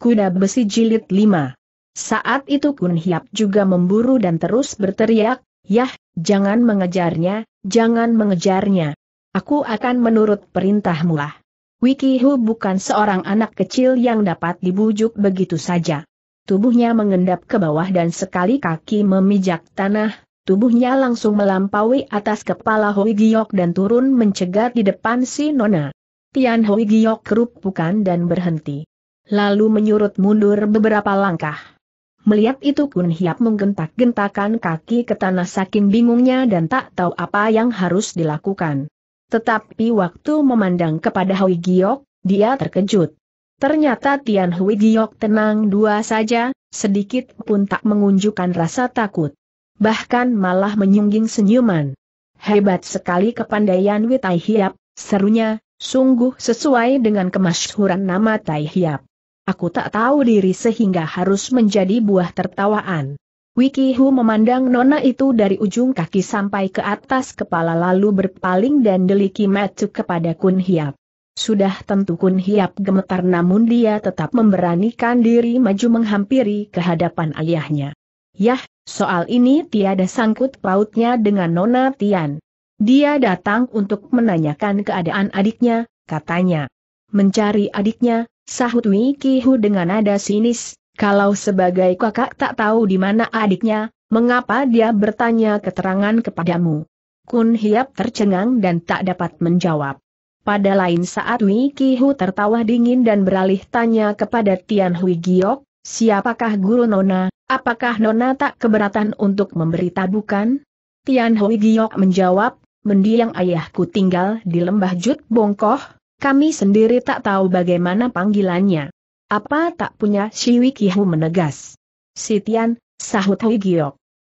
Kuda Besi Jilid 5. Saat itu Kun Hiap juga memburu dan terus berteriak, Yah, jangan mengejarnya, jangan mengejarnya. Aku akan menurut perintahmu lah. Wikihu bukan seorang anak kecil yang dapat dibujuk begitu saja. Tubuhnya mengendap ke bawah dan sekali kaki memijak tanah, tubuhnya langsung melampaui atas kepala Hui Giok dan turun mencegat di depan si Nona. Tian Hui Giok kerupukan dan berhenti lalu menyurut mundur beberapa langkah. Melihat itu Kun Hiap menggentak-gentakan kaki ke tanah saking bingungnya dan tak tahu apa yang harus dilakukan. Tetapi waktu memandang kepada Hui Giok, dia terkejut. Ternyata Tian Hui Giok tenang dua saja, sedikit pun tak mengunjukkan rasa takut. Bahkan malah menyungging senyuman. Hebat sekali kepandaian Wei Tai Hiap, serunya, sungguh sesuai dengan kemasyhuran nama Tai Hiap. Aku tak tahu diri sehingga harus menjadi buah tertawaan. Wiki Hu memandang nona itu dari ujung kaki sampai ke atas kepala lalu berpaling dan deliki metu kepada Kun Hiap. Sudah tentu Kun Hiap gemetar namun dia tetap memberanikan diri maju menghampiri kehadapan ayahnya. Yah, soal ini tiada sangkut pautnya dengan Nona Tian. Dia datang untuk menanyakan keadaan adiknya, katanya. Mencari adiknya, Sahut Hu dengan nada sinis, kalau sebagai kakak tak tahu di mana adiknya, mengapa dia bertanya keterangan kepadamu? Kun Hiap tercengang dan tak dapat menjawab. Pada lain saat Hu tertawa dingin dan beralih tanya kepada Tian Hui Giok, siapakah guru Nona, apakah Nona tak keberatan untuk memberi Tian Hui Giok menjawab, mendiang ayahku tinggal di lembah Jut Bongkoh, kami sendiri tak tahu bagaimana panggilannya. Apa tak punya Siwi Kihu menegas. Sitian, sahut Hui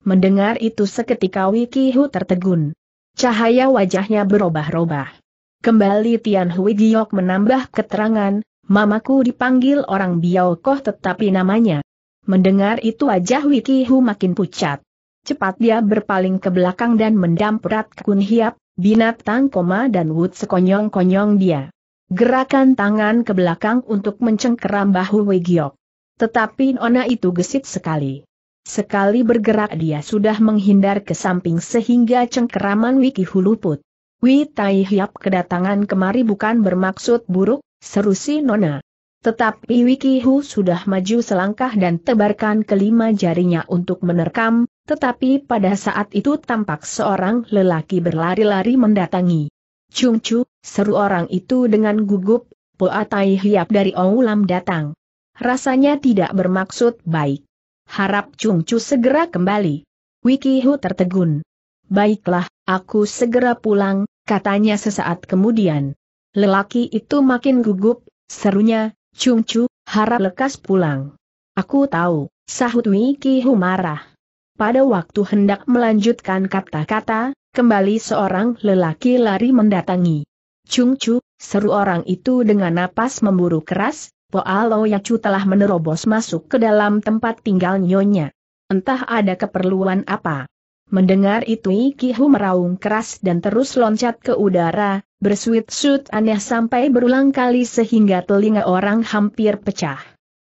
Mendengar itu seketika Wikihu tertegun. Cahaya wajahnya berubah-ubah. Kembali Tian Hui menambah keterangan, mamaku dipanggil orang Biao Koh tetapi namanya. Mendengar itu wajah Wikihu makin pucat. Cepat dia berpaling ke belakang dan mendamprat Kun Hiap, binatang koma dan Wut sekonyong-konyong dia. Gerakan tangan ke belakang untuk mencengkeram bahu Wegiok. Tetapi Nona itu gesit sekali. Sekali bergerak dia sudah menghindar ke samping sehingga cengkeraman Wiki huluput. Wi Tai Hiap kedatangan kemari bukan bermaksud buruk, seru si Nona. Tetapi Wiki Hu sudah maju selangkah dan tebarkan kelima jarinya untuk menerkam, tetapi pada saat itu tampak seorang lelaki berlari-lari mendatangi. Cungcu, seru orang itu dengan gugup, Poatai Hiap dari Oulam datang. Rasanya tidak bermaksud baik. Harap Cungcu segera kembali. Wikihu tertegun. Baiklah, aku segera pulang, katanya sesaat kemudian. Lelaki itu makin gugup, serunya, Cungcu, harap lekas pulang. Aku tahu, sahut Wikihu marah. Pada waktu hendak melanjutkan kata-kata, kembali seorang lelaki lari mendatangi. Cung Chu, seru orang itu dengan napas memburu keras, Poalo Yacu telah menerobos masuk ke dalam tempat tinggal nyonya. Entah ada keperluan apa. Mendengar itu Ikihu meraung keras dan terus loncat ke udara, bersuit-suit aneh sampai berulang kali sehingga telinga orang hampir pecah.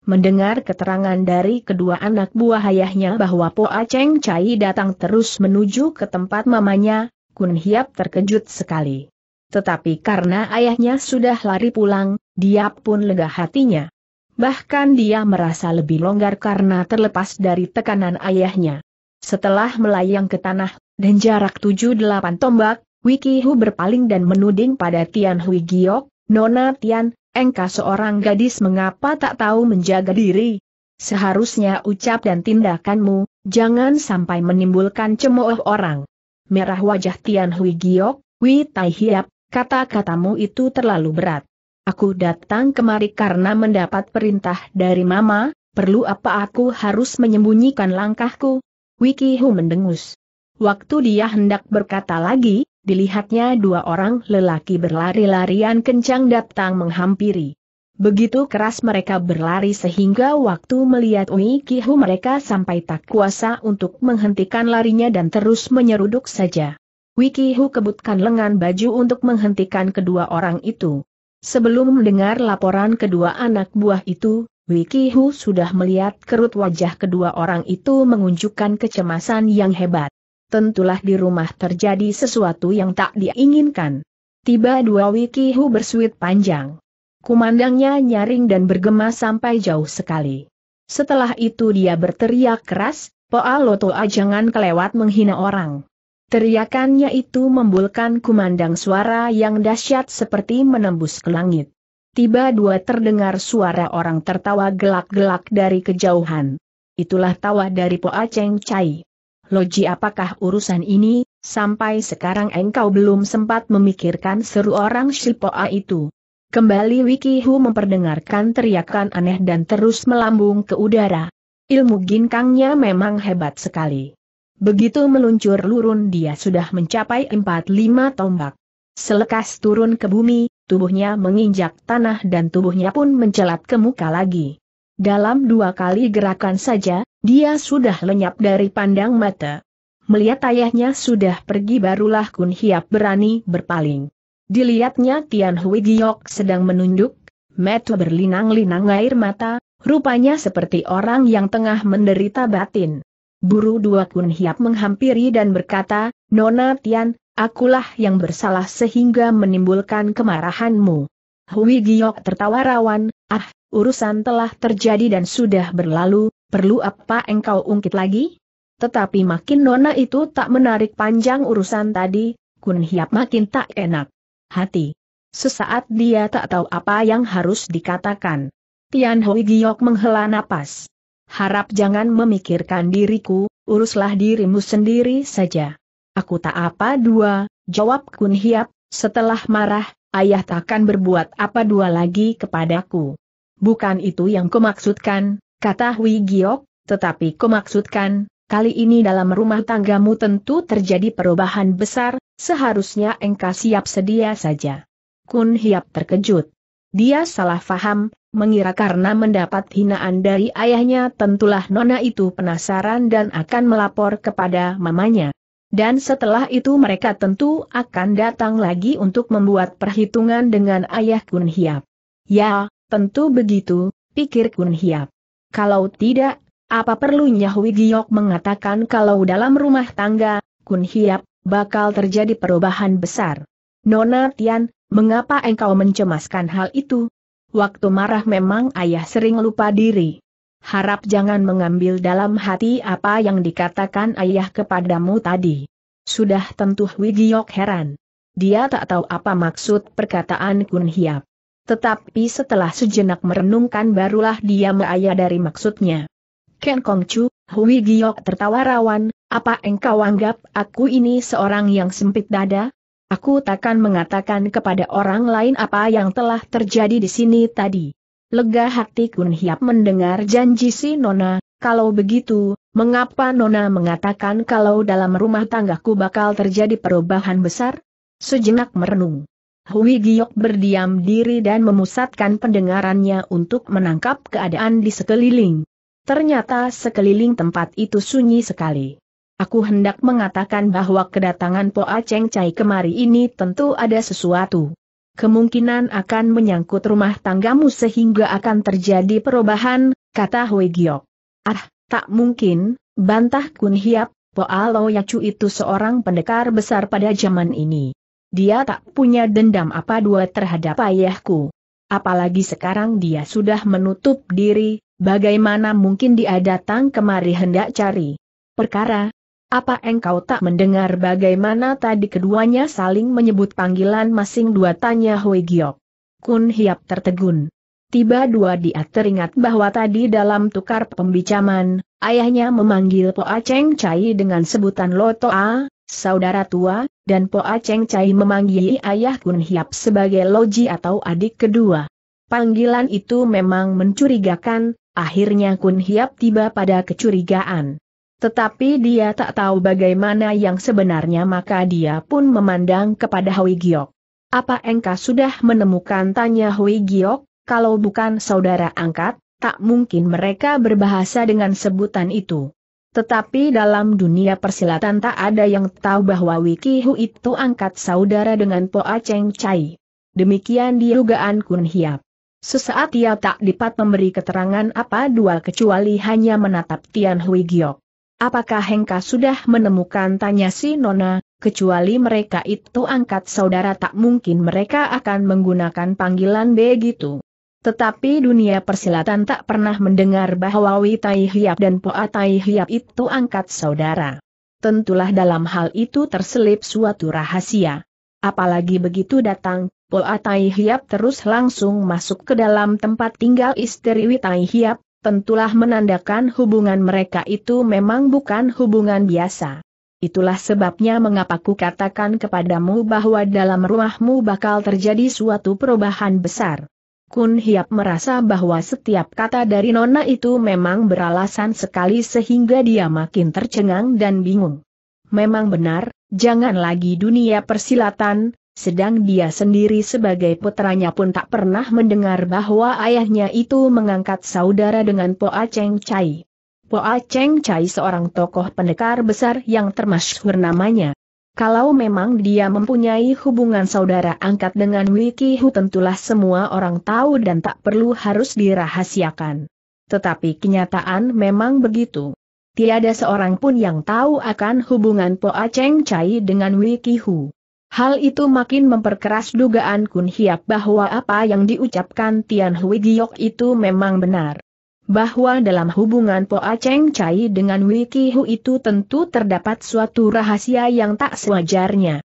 Mendengar keterangan dari kedua anak buah ayahnya bahwa Po Aceng Cai datang terus menuju ke tempat mamanya, Kun Hiap terkejut sekali. Tetapi karena ayahnya sudah lari pulang, dia pun lega hatinya. Bahkan dia merasa lebih longgar karena terlepas dari tekanan ayahnya. Setelah melayang ke tanah, dan jarak 7-8 tombak, Wiki Hu berpaling dan menuding pada Tian Hui Giok, Nona Tian, engkau seorang gadis mengapa tak tahu menjaga diri? Seharusnya ucap dan tindakanmu, jangan sampai menimbulkan cemooh orang. Merah wajah Tian Hui Giok, Wei Tai Hiap, kata-katamu itu terlalu berat. Aku datang kemari karena mendapat perintah dari Mama, perlu apa aku harus menyembunyikan langkahku? Wiki Hu mendengus. Waktu dia hendak berkata lagi, dilihatnya dua orang lelaki berlari-larian kencang datang menghampiri. Begitu keras mereka berlari sehingga waktu melihat Ui Kihu mereka sampai tak kuasa untuk menghentikan larinya dan terus menyeruduk saja. Wikihu kebutkan lengan baju untuk menghentikan kedua orang itu. Sebelum mendengar laporan kedua anak buah itu, Wikihu sudah melihat kerut wajah kedua orang itu menunjukkan kecemasan yang hebat tentulah di rumah terjadi sesuatu yang tak diinginkan. Tiba dua Wiki Hu bersuit panjang. Kumandangnya nyaring dan bergema sampai jauh sekali. Setelah itu dia berteriak keras, Poalotoa jangan kelewat menghina orang. Teriakannya itu membulkan kumandang suara yang dahsyat seperti menembus ke langit. Tiba dua terdengar suara orang tertawa gelak-gelak dari kejauhan. Itulah tawa dari Poa Cheng Chai. Loji apakah urusan ini, sampai sekarang engkau belum sempat memikirkan seru orang Shipoa itu. Kembali Wiki Hu memperdengarkan teriakan aneh dan terus melambung ke udara. Ilmu ginkangnya memang hebat sekali. Begitu meluncur lurun dia sudah mencapai 4 lima tombak. Selekas turun ke bumi, tubuhnya menginjak tanah dan tubuhnya pun mencelat ke muka lagi. Dalam dua kali gerakan saja, dia sudah lenyap dari pandang mata. Melihat ayahnya sudah pergi barulah Kun Hiap berani berpaling. Dilihatnya Tian Hui Giok sedang menunduk, mata berlinang-linang air mata, rupanya seperti orang yang tengah menderita batin. Buru dua Kun Hiap menghampiri dan berkata, Nona Tian, akulah yang bersalah sehingga menimbulkan kemarahanmu. Hui Giok tertawa rawan, ah, urusan telah terjadi dan sudah berlalu, Perlu apa engkau ungkit lagi? Tetapi makin nona itu tak menarik panjang urusan tadi, Kun Hiap makin tak enak. Hati. Sesaat dia tak tahu apa yang harus dikatakan. Tian Hui Giok menghela napas. Harap jangan memikirkan diriku, uruslah dirimu sendiri saja. Aku tak apa dua, jawab Kun Hiap, setelah marah, ayah takkan berbuat apa dua lagi kepadaku. Bukan itu yang kumaksudkan, kata Hui Giok, tetapi kumaksudkan, kali ini dalam rumah tanggamu tentu terjadi perubahan besar, seharusnya engkau siap sedia saja. Kun Hiap terkejut. Dia salah faham, mengira karena mendapat hinaan dari ayahnya tentulah Nona itu penasaran dan akan melapor kepada mamanya. Dan setelah itu mereka tentu akan datang lagi untuk membuat perhitungan dengan ayah Kun Hiap. Ya, tentu begitu, pikir Kun Hiap. Kalau tidak, apa perlunya Hui Giok mengatakan kalau dalam rumah tangga, Kun Hiap, bakal terjadi perubahan besar. Nona Tian, mengapa engkau mencemaskan hal itu? Waktu marah memang ayah sering lupa diri. Harap jangan mengambil dalam hati apa yang dikatakan ayah kepadamu tadi. Sudah tentu Wigiok heran. Dia tak tahu apa maksud perkataan Kun Hiap. Tetapi setelah sejenak merenungkan barulah dia meaya dari maksudnya. Ken Kong Chu, Hui Giok tertawa rawan, apa engkau anggap aku ini seorang yang sempit dada? Aku takkan mengatakan kepada orang lain apa yang telah terjadi di sini tadi. Lega hati Kun Hiap mendengar janji si Nona, kalau begitu, mengapa Nona mengatakan kalau dalam rumah tanggaku bakal terjadi perubahan besar? Sejenak merenung. Hui Giok berdiam diri dan memusatkan pendengarannya untuk menangkap keadaan di sekeliling. Ternyata sekeliling tempat itu sunyi sekali. Aku hendak mengatakan bahwa kedatangan Po Aceng Cai kemari ini tentu ada sesuatu. Kemungkinan akan menyangkut rumah tanggamu sehingga akan terjadi perubahan, kata Hui Giok. Ah, tak mungkin, bantah Kun Hiap, Po Alo Yacu itu seorang pendekar besar pada zaman ini. Dia tak punya dendam apa dua terhadap ayahku. Apalagi sekarang dia sudah menutup diri, bagaimana mungkin dia datang kemari hendak cari perkara? Apa engkau tak mendengar bagaimana tadi keduanya saling menyebut panggilan masing dua tanya Hui Giok? Kun Hiap tertegun. Tiba dua dia teringat bahwa tadi dalam tukar pembicaman, ayahnya memanggil Po Aceng Chai dengan sebutan Loto A, saudara tua, dan Poa Cheng Cai memanggil ayah Kun Hiap sebagai loji atau adik kedua. Panggilan itu memang mencurigakan, akhirnya Kun Hiap tiba pada kecurigaan. Tetapi dia tak tahu bagaimana yang sebenarnya maka dia pun memandang kepada Hui Giok. Apa engkau sudah menemukan tanya Hui Giok, kalau bukan saudara angkat, tak mungkin mereka berbahasa dengan sebutan itu. Tetapi dalam dunia persilatan tak ada yang tahu bahwa Wiki Hu itu angkat saudara dengan Poa Cheng Chai. Demikian dugaan Kun Hiap. Sesaat ia tak dapat memberi keterangan apa dua kecuali hanya menatap Tian Hui Giok. Apakah Hengka sudah menemukan tanya si Nona, kecuali mereka itu angkat saudara tak mungkin mereka akan menggunakan panggilan begitu. Tetapi dunia persilatan tak pernah mendengar bahwa Witai Hiap dan Poa Tai Hiap itu angkat saudara. Tentulah dalam hal itu terselip suatu rahasia. Apalagi begitu datang, Poa Tai Hiap terus langsung masuk ke dalam tempat tinggal istri Witai Hiap, tentulah menandakan hubungan mereka itu memang bukan hubungan biasa. Itulah sebabnya mengapa ku katakan kepadamu bahwa dalam rumahmu bakal terjadi suatu perubahan besar. Kun Hiap merasa bahwa setiap kata dari Nona itu memang beralasan sekali sehingga dia makin tercengang dan bingung. Memang benar, jangan lagi dunia persilatan, sedang dia sendiri sebagai putranya pun tak pernah mendengar bahwa ayahnya itu mengangkat saudara dengan Poa Cheng Chai. Poa Cheng Chai seorang tokoh pendekar besar yang termasyhur namanya. Kalau memang dia mempunyai hubungan saudara angkat dengan Wiki Hu tentulah semua orang tahu dan tak perlu harus dirahasiakan. Tetapi kenyataan memang begitu. Tiada seorang pun yang tahu akan hubungan Poa Cheng Chai dengan Wiki Hu. Hal itu makin memperkeras dugaan Kun Hiap bahwa apa yang diucapkan Tian Hui Giok itu memang benar bahwa dalam hubungan Poa Cheng Cai dengan Wiki Hu itu tentu terdapat suatu rahasia yang tak sewajarnya.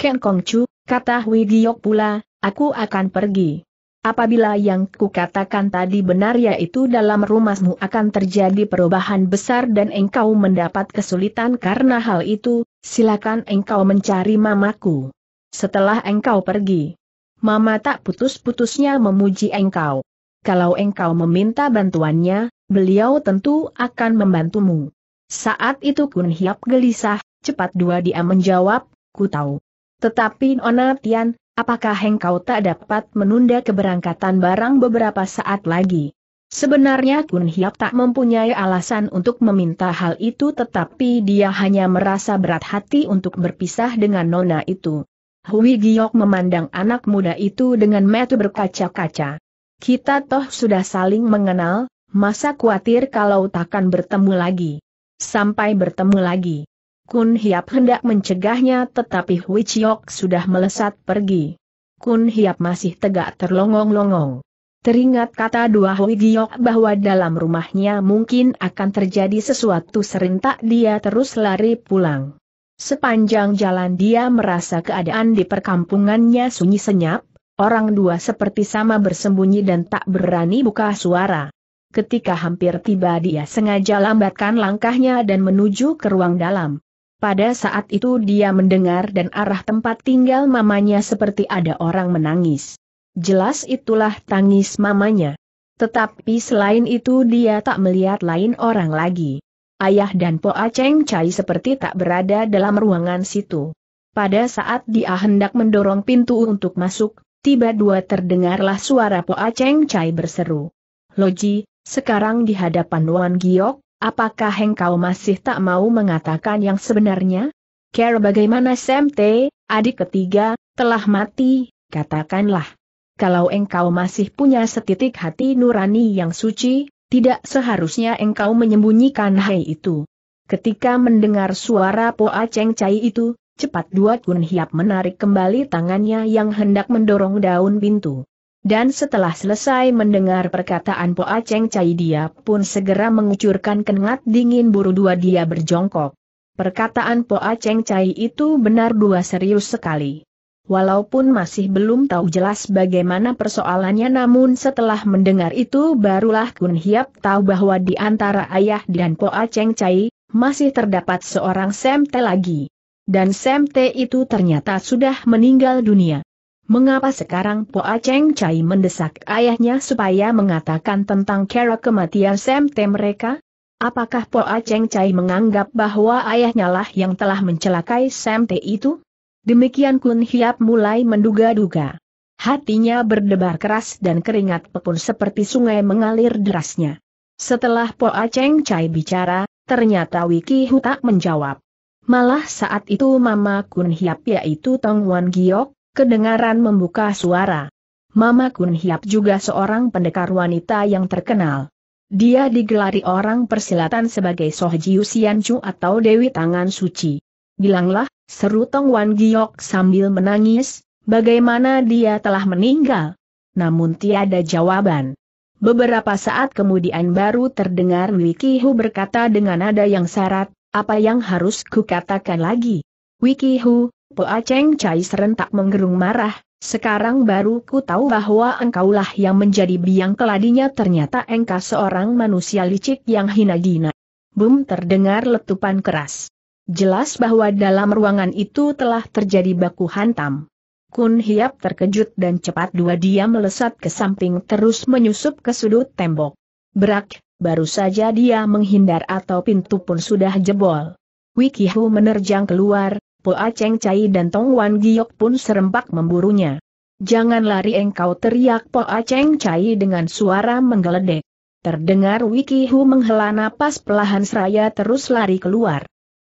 Ken Kong Chu, kata Hui pula, aku akan pergi. Apabila yang kukatakan tadi benar yaitu dalam rumahmu akan terjadi perubahan besar dan engkau mendapat kesulitan karena hal itu, silakan engkau mencari mamaku. Setelah engkau pergi, mama tak putus-putusnya memuji engkau kalau engkau meminta bantuannya, beliau tentu akan membantumu. Saat itu Kun Hiap gelisah, cepat dua dia menjawab, ku tahu. Tetapi Nona Tian, apakah engkau tak dapat menunda keberangkatan barang beberapa saat lagi? Sebenarnya Kun Hiap tak mempunyai alasan untuk meminta hal itu tetapi dia hanya merasa berat hati untuk berpisah dengan Nona itu. Hui Giok memandang anak muda itu dengan metu berkaca-kaca. Kita toh sudah saling mengenal, masa khawatir kalau takkan bertemu lagi. Sampai bertemu lagi. Kun Hiap hendak mencegahnya tetapi Hui Chiok sudah melesat pergi. Kun Hiap masih tegak terlongong-longong. Teringat kata dua Hui Giok bahwa dalam rumahnya mungkin akan terjadi sesuatu serentak dia terus lari pulang. Sepanjang jalan dia merasa keadaan di perkampungannya sunyi senyap, Orang dua seperti sama bersembunyi dan tak berani buka suara. Ketika hampir tiba dia sengaja lambatkan langkahnya dan menuju ke ruang dalam. Pada saat itu dia mendengar dan arah tempat tinggal mamanya seperti ada orang menangis. Jelas itulah tangis mamanya. Tetapi selain itu dia tak melihat lain orang lagi. Ayah dan Po Aceng cai seperti tak berada dalam ruangan situ. Pada saat dia hendak mendorong pintu untuk masuk, tiba dua terdengarlah suara Poa Cheng Cai berseru. Loji, sekarang di hadapan Wan Giok, apakah engkau masih tak mau mengatakan yang sebenarnya? Care bagaimana Sam adik ketiga, telah mati, katakanlah. Kalau engkau masih punya setitik hati nurani yang suci, tidak seharusnya engkau menyembunyikan hai itu. Ketika mendengar suara Poa Cheng Cai itu, cepat dua kun hiap menarik kembali tangannya yang hendak mendorong daun pintu. Dan setelah selesai mendengar perkataan Po Aceng Cai dia pun segera mengucurkan kengat dingin buru dua dia berjongkok. Perkataan Po Aceng Cai itu benar dua serius sekali. Walaupun masih belum tahu jelas bagaimana persoalannya namun setelah mendengar itu barulah Kun Hiap tahu bahwa di antara ayah dan Po Aceng Cai, masih terdapat seorang Semte lagi. Dan Sam T itu ternyata sudah meninggal dunia. Mengapa sekarang A Cheng Chai mendesak ayahnya supaya mengatakan tentang cara kematian Sam T mereka? Apakah A Cheng Chai menganggap bahwa ayahnya lah yang telah mencelakai Sam T itu? Demikian Kun Hiap mulai menduga-duga. Hatinya berdebar keras dan keringat pepun seperti sungai mengalir derasnya. Setelah A Cheng Chai bicara, ternyata Wiki Hu tak menjawab. Malah saat itu Mama Kun Hiap yaitu Tong Wan Giok, kedengaran membuka suara. Mama Kun Hiap juga seorang pendekar wanita yang terkenal. Dia digelari orang persilatan sebagai Soh Jiu Chu atau Dewi Tangan Suci. Bilanglah, seru Tong Wan Giok sambil menangis, bagaimana dia telah meninggal. Namun tiada jawaban. Beberapa saat kemudian baru terdengar Hu berkata dengan nada yang syarat, apa yang harus kukatakan lagi? Wiki Hu, A Cheng Chai serentak menggerung marah, sekarang baru ku tahu bahwa engkaulah yang menjadi biang keladinya ternyata engkau seorang manusia licik yang hina dina. Bum terdengar letupan keras. Jelas bahwa dalam ruangan itu telah terjadi baku hantam. Kun Hiap terkejut dan cepat dua dia melesat ke samping terus menyusup ke sudut tembok. Berak, baru saja dia menghindar atau pintu pun sudah jebol. Wikihu menerjang keluar, A Cheng Cai dan Tong Wan Giok pun serempak memburunya. Jangan lari engkau teriak A Cheng Cai dengan suara menggeledek. Terdengar Wikihu menghela napas pelahan seraya terus lari keluar.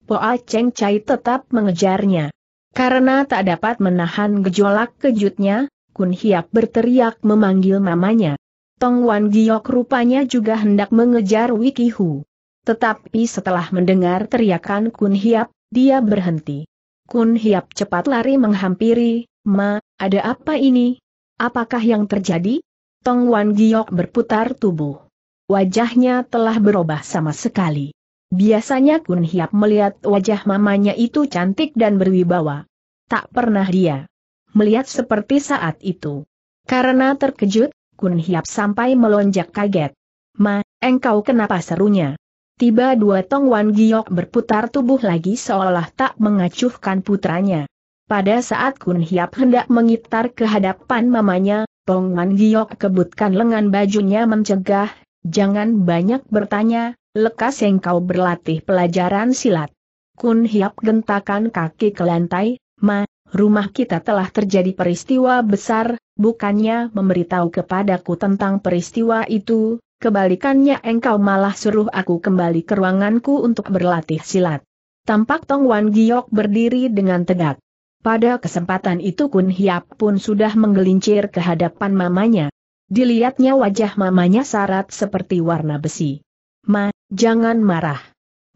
A Cheng Cai tetap mengejarnya. Karena tak dapat menahan gejolak kejutnya, Kun Hiap berteriak memanggil mamanya. Tong Wan Giok rupanya juga hendak mengejar Wikihu. Tetapi setelah mendengar teriakan Kun Hiap, dia berhenti. Kun Hiap cepat lari menghampiri, Ma, ada apa ini? Apakah yang terjadi? Tong Wan Giok berputar tubuh. Wajahnya telah berubah sama sekali. Biasanya Kun Hiap melihat wajah mamanya itu cantik dan berwibawa. Tak pernah dia melihat seperti saat itu. Karena terkejut, Kun Hiap sampai melonjak kaget. Ma, engkau kenapa serunya? Tiba dua Tong Wan Giok berputar tubuh lagi seolah tak mengacuhkan putranya. Pada saat Kun Hiap hendak mengitar ke hadapan mamanya, Tong Wan Giok kebutkan lengan bajunya mencegah, jangan banyak bertanya, lekas engkau berlatih pelajaran silat. Kun Hiap gentakan kaki ke lantai, Ma, rumah kita telah terjadi peristiwa besar, bukannya memberitahu kepadaku tentang peristiwa itu, kebalikannya engkau malah suruh aku kembali ke ruanganku untuk berlatih silat. Tampak Tong Wan Giok berdiri dengan tegak. Pada kesempatan itu Kun Hiap pun sudah menggelincir ke hadapan mamanya. Dilihatnya wajah mamanya sarat seperti warna besi. Ma, jangan marah.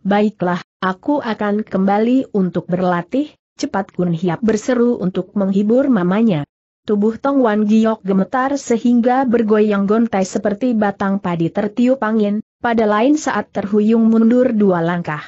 Baiklah, aku akan kembali untuk berlatih, Cepat Kun Hiap berseru untuk menghibur mamanya. Tubuh Tong Wan Giok gemetar sehingga bergoyang gontai seperti batang padi tertiup angin, pada lain saat terhuyung mundur dua langkah.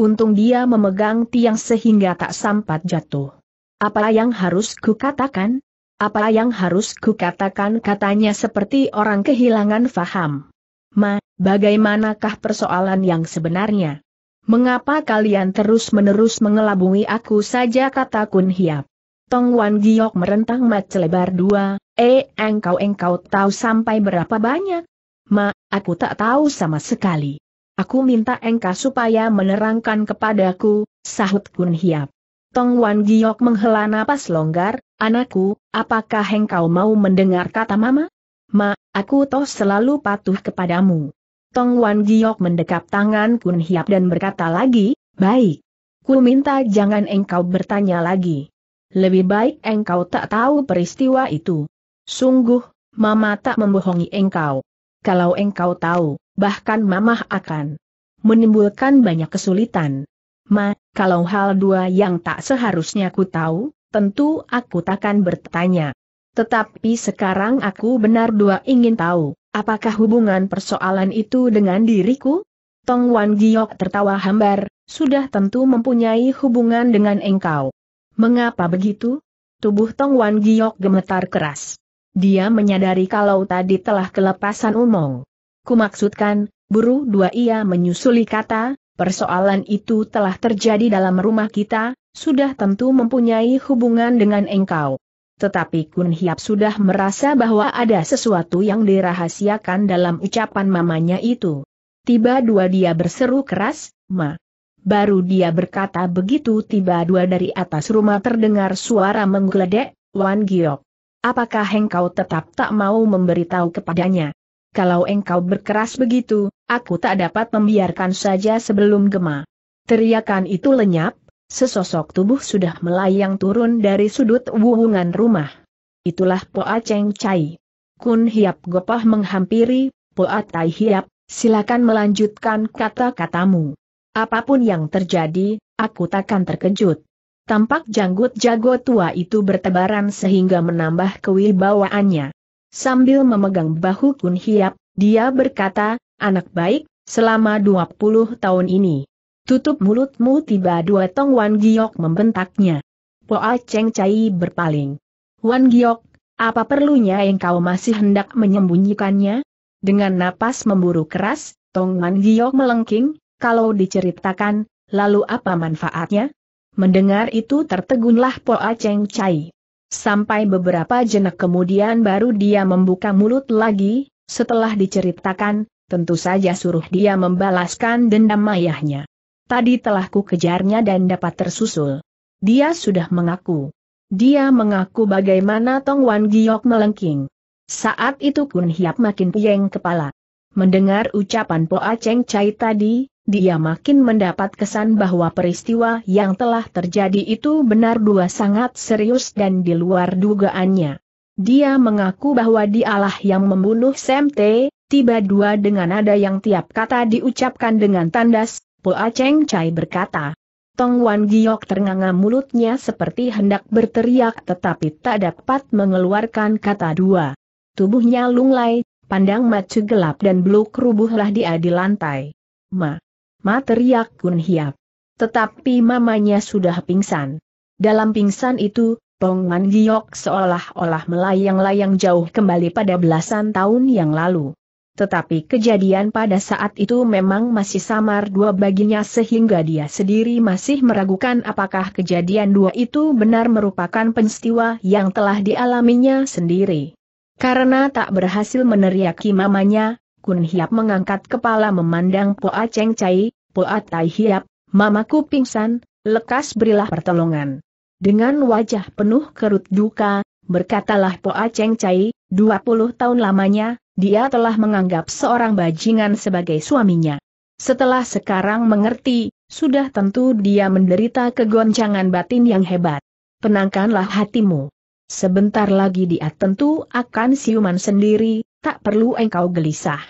Untung dia memegang tiang sehingga tak sempat jatuh. Apa yang harus kukatakan? Apa yang harus kukatakan katanya seperti orang kehilangan faham. Ma, bagaimanakah persoalan yang sebenarnya? Mengapa kalian terus-menerus mengelabungi aku saja kata Kun Hiap. Tong Wan Giok merentang mat selebar dua, eh engkau-engkau tahu sampai berapa banyak? Ma, aku tak tahu sama sekali. Aku minta engkau supaya menerangkan kepadaku, sahut Kun Hiap. Tong Wan Giok menghela napas longgar, anakku, apakah engkau mau mendengar kata mama? Ma, aku toh selalu patuh kepadamu. Tong Wan Giok mendekap tangan Kun Hiap dan berkata lagi, baik. Ku minta jangan engkau bertanya lagi. Lebih baik engkau tak tahu peristiwa itu. Sungguh, Mama tak membohongi engkau. Kalau engkau tahu, bahkan Mama akan menimbulkan banyak kesulitan. Ma, kalau hal dua yang tak seharusnya ku tahu, tentu aku takkan bertanya. Tetapi sekarang aku benar dua ingin tahu. Apakah hubungan persoalan itu dengan diriku? Tong Wan Giok tertawa hambar, sudah tentu mempunyai hubungan dengan engkau. Mengapa begitu? Tubuh Tong Wan Giok gemetar keras. Dia menyadari kalau tadi telah kelepasan umong. Kumaksudkan, buru dua ia menyusuli kata, persoalan itu telah terjadi dalam rumah kita, sudah tentu mempunyai hubungan dengan engkau. Tetapi Kun Hiap sudah merasa bahwa ada sesuatu yang dirahasiakan dalam ucapan mamanya itu. Tiba dua dia berseru keras, Ma. Baru dia berkata begitu tiba dua dari atas rumah terdengar suara menggeledek, Wan Giok. Apakah engkau tetap tak mau memberitahu kepadanya? Kalau engkau berkeras begitu, aku tak dapat membiarkan saja sebelum gema. Teriakan itu lenyap, Sesosok tubuh sudah melayang turun dari sudut wuhungan rumah. Itulah Poa Cheng Chai. Kun Hiap Gopah menghampiri, Poa Tai Hiap, silakan melanjutkan kata-katamu. Apapun yang terjadi, aku takkan terkejut. Tampak janggut jago tua itu bertebaran sehingga menambah kewibawaannya. Sambil memegang bahu Kun Hiap, dia berkata, anak baik, selama 20 tahun ini. Tutup mulutmu tiba dua tong Wan Giok membentaknya. Poa Cheng Chai berpaling. Wan Giok, apa perlunya engkau masih hendak menyembunyikannya? Dengan napas memburu keras, Tong Wan Giok melengking, kalau diceritakan, lalu apa manfaatnya? Mendengar itu tertegunlah Poa Cheng Chai. Sampai beberapa jenak kemudian baru dia membuka mulut lagi, setelah diceritakan, tentu saja suruh dia membalaskan dendam ayahnya. Tadi telah ku kejarnya dan dapat tersusul. Dia sudah mengaku. Dia mengaku bagaimana Tong Wan Giok melengking. Saat itu Kun Hiap makin puyeng kepala. Mendengar ucapan Po Cheng Chai tadi, dia makin mendapat kesan bahwa peristiwa yang telah terjadi itu benar dua sangat serius dan di luar dugaannya. Dia mengaku bahwa dialah yang membunuh Sam T, tiba dua dengan nada yang tiap kata diucapkan dengan tandas, Po Aceng Chai berkata. Tong Wan Giok ternganga mulutnya seperti hendak berteriak tetapi tak dapat mengeluarkan kata dua. Tubuhnya lunglai, pandang macu gelap dan beluk rubuhlah dia di lantai. Ma. Ma teriak Kun Hiap. Tetapi mamanya sudah pingsan. Dalam pingsan itu, Tong Wan Giok seolah-olah melayang-layang jauh kembali pada belasan tahun yang lalu. Tetapi kejadian pada saat itu memang masih samar dua baginya sehingga dia sendiri masih meragukan apakah kejadian dua itu benar merupakan peristiwa yang telah dialaminya sendiri. Karena tak berhasil meneriaki mamanya, Kun Hiap mengangkat kepala memandang Poa Cheng Chai, Poa Tai Hiap, mamaku pingsan, lekas berilah pertolongan. Dengan wajah penuh kerut duka, berkatalah po Poa Cheng Chai, 20 tahun lamanya, dia telah menganggap seorang bajingan sebagai suaminya. Setelah sekarang mengerti, sudah tentu dia menderita kegoncangan batin yang hebat. Penangkanlah hatimu. Sebentar lagi dia tentu akan siuman sendiri, tak perlu engkau gelisah.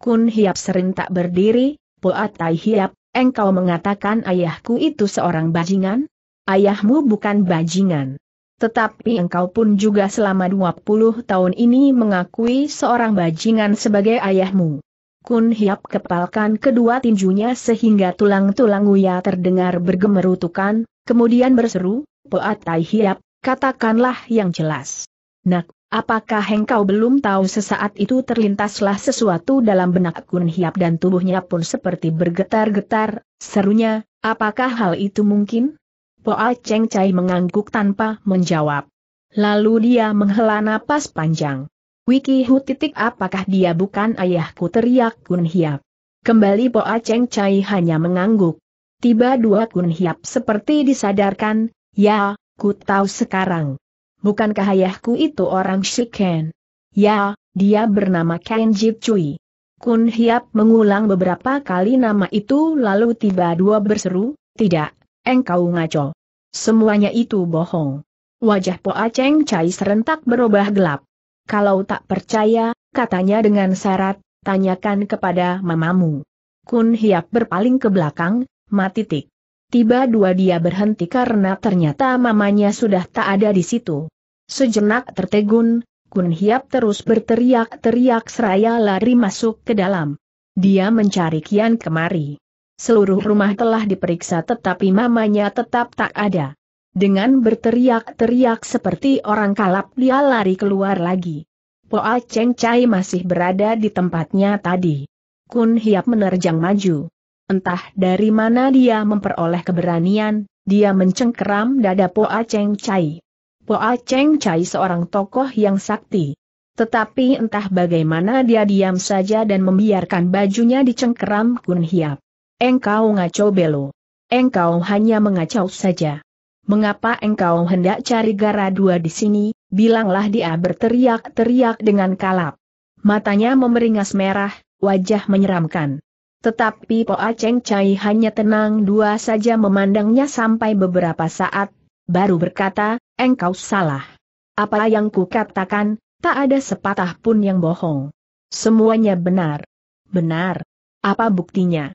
Kun Hiap serentak berdiri, Poat Tai Hiap, engkau mengatakan ayahku itu seorang bajingan? Ayahmu bukan bajingan. Tetapi engkau pun juga selama 20 tahun ini mengakui seorang bajingan sebagai ayahmu. Kun Hiap kepalkan kedua tinjunya sehingga tulang-tulang Uya terdengar bergemerutukan, kemudian berseru, Poat Tai Hiap, katakanlah yang jelas. Nak, apakah engkau belum tahu sesaat itu terlintaslah sesuatu dalam benak Kun Hiap dan tubuhnya pun seperti bergetar-getar, serunya, apakah hal itu mungkin? Poa Cheng Chai mengangguk tanpa menjawab. Lalu dia menghela napas panjang. Wiki Hu titik apakah dia bukan ayahku teriak Kun Hiap. Kembali Poa Cheng Chai hanya mengangguk. Tiba dua Kun Hiap seperti disadarkan, ya, ku tahu sekarang. Bukankah ayahku itu orang Shiken? Ya, dia bernama Ken Jip Cui. Kun Hiap mengulang beberapa kali nama itu lalu tiba dua berseru, tidak, engkau ngaco. Semuanya itu bohong. Wajah Po Aceng Cai serentak berubah gelap. Kalau tak percaya, katanya dengan syarat, tanyakan kepada mamamu. Kun Hiap berpaling ke belakang, mati tik. Tiba dua dia berhenti karena ternyata mamanya sudah tak ada di situ. Sejenak tertegun, Kun Hiap terus berteriak-teriak seraya lari masuk ke dalam. Dia mencari Kian kemari. Seluruh rumah telah diperiksa tetapi mamanya tetap tak ada. Dengan berteriak-teriak seperti orang kalap dia lari keluar lagi. Poa Cheng Chai masih berada di tempatnya tadi. Kun Hiap menerjang maju. Entah dari mana dia memperoleh keberanian, dia mencengkeram dada Poa Cheng Chai. Poa Cheng Chai seorang tokoh yang sakti. Tetapi entah bagaimana dia diam saja dan membiarkan bajunya dicengkeram Kun Hiap. Engkau ngaco belo. Engkau hanya mengacau saja. Mengapa engkau hendak cari gara dua di sini? Bilanglah dia berteriak-teriak dengan kalap. Matanya memeringas merah, wajah menyeramkan. Tetapi Po Cheng Cai hanya tenang dua saja memandangnya sampai beberapa saat, baru berkata, engkau salah. Apa yang kukatakan, tak ada sepatah pun yang bohong. Semuanya benar. Benar. Apa buktinya?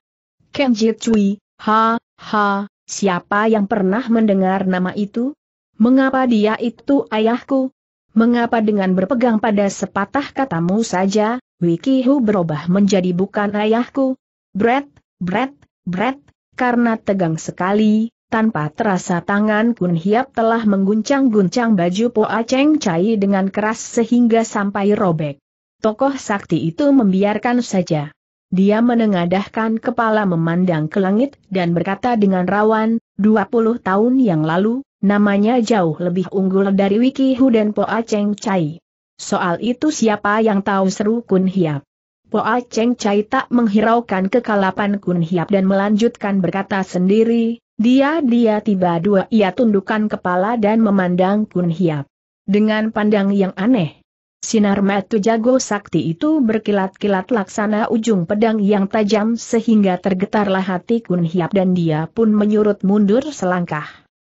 Kenji Cui, ha, ha, siapa yang pernah mendengar nama itu? Mengapa dia itu ayahku? Mengapa dengan berpegang pada sepatah katamu saja, Wikihu berubah menjadi bukan ayahku? Bret, bret, bret, karena tegang sekali, tanpa terasa tangan Kun Hiap telah mengguncang-guncang baju Poa Cheng Chai dengan keras sehingga sampai robek. Tokoh sakti itu membiarkan saja. Dia menengadahkan kepala memandang ke langit dan berkata dengan rawan, 20 tahun yang lalu, namanya jauh lebih unggul dari Wiki Hu dan Poa Cheng Chai. Soal itu siapa yang tahu seru Kun Hiap? Poa Cheng Chai tak menghiraukan kekalapan Kun Hiap dan melanjutkan berkata sendiri, dia-dia tiba dua ia tundukkan kepala dan memandang Kun Hiap. Dengan pandang yang aneh, Sinar metu jago sakti itu berkilat-kilat laksana ujung pedang yang tajam sehingga tergetarlah hati Kun Hiap dan dia pun menyurut mundur selangkah.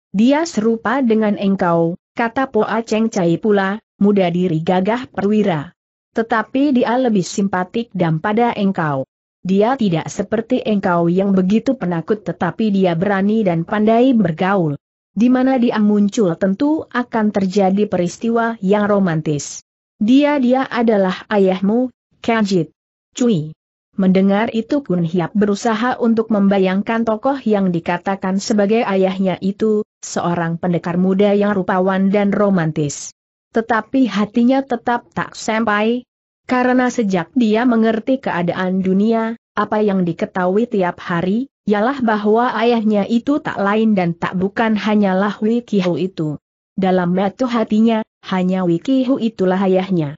Dia serupa dengan engkau, kata Poa Cheng Cai pula, muda diri gagah perwira. Tetapi dia lebih simpatik dan pada engkau. Dia tidak seperti engkau yang begitu penakut tetapi dia berani dan pandai bergaul. Di mana dia muncul tentu akan terjadi peristiwa yang romantis. Dia-dia adalah ayahmu, Kajit. Cui. Mendengar itu Kun Hiap berusaha untuk membayangkan tokoh yang dikatakan sebagai ayahnya itu, seorang pendekar muda yang rupawan dan romantis. Tetapi hatinya tetap tak sampai, karena sejak dia mengerti keadaan dunia, apa yang diketahui tiap hari, ialah bahwa ayahnya itu tak lain dan tak bukan hanyalah Wikihau itu. Dalam metu hatinya, hanya Wikihu itulah ayahnya.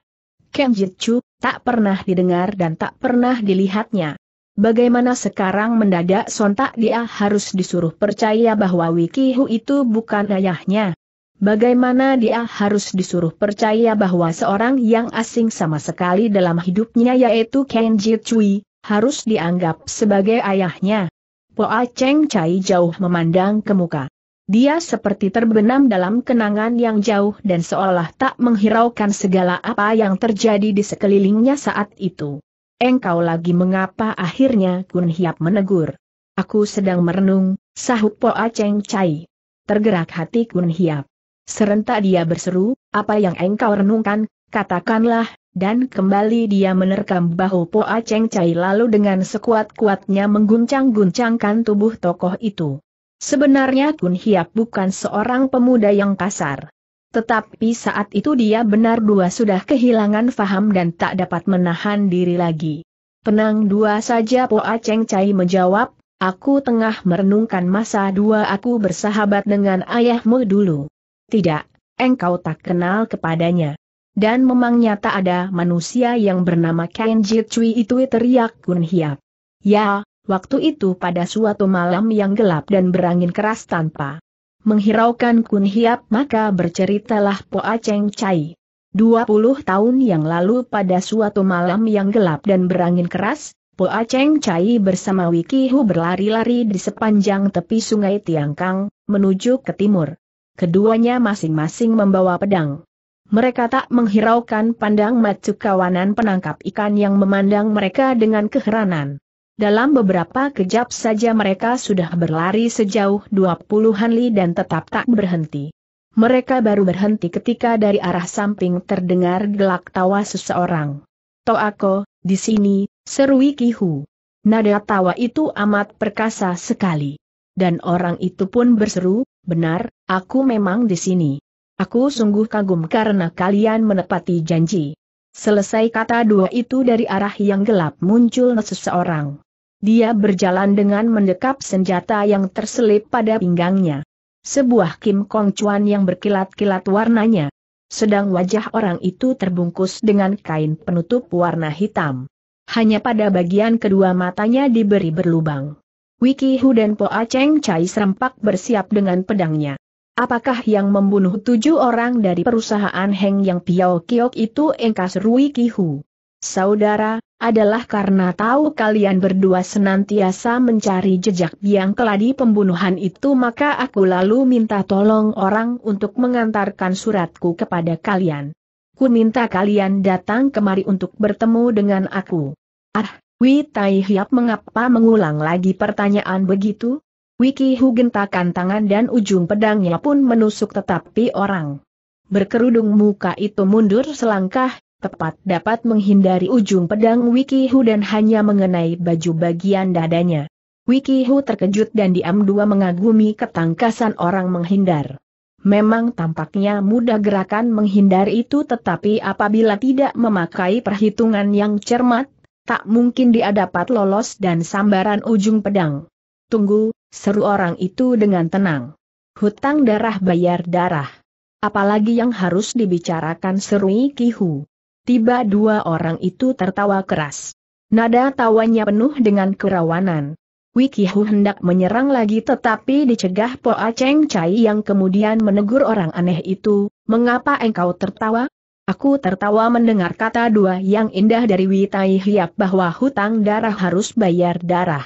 Kenjitsu, tak pernah didengar dan tak pernah dilihatnya. Bagaimana sekarang mendadak sontak dia harus disuruh percaya bahwa Wikihu itu bukan ayahnya? Bagaimana dia harus disuruh percaya bahwa seorang yang asing sama sekali dalam hidupnya yaitu Kenji Chui, harus dianggap sebagai ayahnya? Poa Cheng Chai jauh memandang ke muka. Dia seperti terbenam dalam kenangan yang jauh dan seolah tak menghiraukan segala apa yang terjadi di sekelilingnya saat itu. Engkau lagi mengapa akhirnya Kun Hiap menegur. Aku sedang merenung, sahut Po Aceng Cai. Tergerak hati Kun Hiap. Serentak dia berseru, apa yang engkau renungkan, katakanlah, dan kembali dia menerkam bahu Po Aceng Cai lalu dengan sekuat-kuatnya mengguncang-guncangkan tubuh tokoh itu. Sebenarnya Kun Hiap bukan seorang pemuda yang kasar. Tetapi saat itu dia benar dua sudah kehilangan faham dan tak dapat menahan diri lagi. Penang dua saja Po Cheng Cai menjawab, aku tengah merenungkan masa dua aku bersahabat dengan ayahmu dulu. Tidak, engkau tak kenal kepadanya. Dan memang nyata ada manusia yang bernama Ken Cui itu teriak Kun Hiap. Ya, waktu itu pada suatu malam yang gelap dan berangin keras tanpa menghiraukan Kun Hiap maka berceritalah Poa Cheng Chai. 20 tahun yang lalu pada suatu malam yang gelap dan berangin keras, Poa Cheng Chai bersama Wiki Hu berlari-lari di sepanjang tepi sungai Tiangkang, menuju ke timur. Keduanya masing-masing membawa pedang. Mereka tak menghiraukan pandang macu kawanan penangkap ikan yang memandang mereka dengan keheranan. Dalam beberapa kejap saja mereka sudah berlari sejauh dua puluhan li dan tetap tak berhenti. Mereka baru berhenti ketika dari arah samping terdengar gelak tawa seseorang. Toako, di sini, seru Kihu. Nada tawa itu amat perkasa sekali. Dan orang itu pun berseru, benar, aku memang di sini. Aku sungguh kagum karena kalian menepati janji. Selesai kata dua itu dari arah yang gelap muncul seseorang. Dia berjalan dengan mendekap senjata yang terselip pada pinggangnya. Sebuah Kim Kong cuan yang berkilat-kilat warnanya. Sedang wajah orang itu terbungkus dengan kain penutup warna hitam. Hanya pada bagian kedua matanya diberi berlubang. Wiki Hu dan Poa Cheng Chai serempak bersiap dengan pedangnya. Apakah yang membunuh tujuh orang dari perusahaan Heng Yang Piao Kiok itu engkas Rui Kihu? Saudara, adalah karena tahu kalian berdua senantiasa mencari jejak biang keladi pembunuhan itu maka aku lalu minta tolong orang untuk mengantarkan suratku kepada kalian. Ku minta kalian datang kemari untuk bertemu dengan aku. Ah, Wei Tai Hiap mengapa mengulang lagi pertanyaan begitu? Wiki Hu gentakan tangan dan ujung pedangnya pun menusuk tetapi orang berkerudung muka itu mundur selangkah, tepat dapat menghindari ujung pedang Wiki Hu dan hanya mengenai baju bagian dadanya. Wiki Hu terkejut dan diam dua mengagumi ketangkasan orang menghindar. Memang tampaknya mudah gerakan menghindar itu tetapi apabila tidak memakai perhitungan yang cermat, tak mungkin dia dapat lolos dan sambaran ujung pedang. Tunggu, Seru orang itu dengan tenang. Hutang darah bayar darah. Apalagi yang harus dibicarakan seru Kihu. Tiba dua orang itu tertawa keras. Nada tawanya penuh dengan kerawanan. Wikihu hendak menyerang lagi tetapi dicegah Po Aceng Chai yang kemudian menegur orang aneh itu, mengapa engkau tertawa? Aku tertawa mendengar kata dua yang indah dari Witai Hiap bahwa hutang darah harus bayar darah.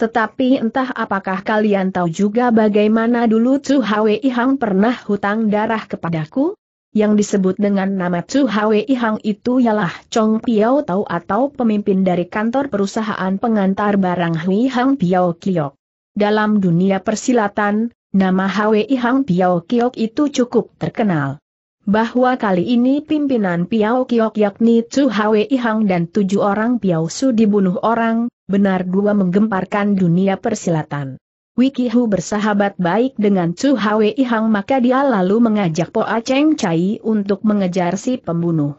Tetapi entah apakah kalian tahu juga bagaimana dulu Chu Hwe Ihang pernah hutang darah kepadaku? Yang disebut dengan nama Chu Hwe Ihang itu ialah Chong Piao Tau atau pemimpin dari kantor perusahaan pengantar barang Hui Hang Piao Kiok. Dalam dunia persilatan, nama Hwe Ihang Piao Kiok itu cukup terkenal bahwa kali ini pimpinan Piao Kiok yakni Chu Hwe Ihang dan tujuh orang Piao Su dibunuh orang, benar dua menggemparkan dunia persilatan. Wikihu bersahabat baik dengan Chu Hwe Ihang maka dia lalu mengajak Po Cheng Chai untuk mengejar si pembunuh.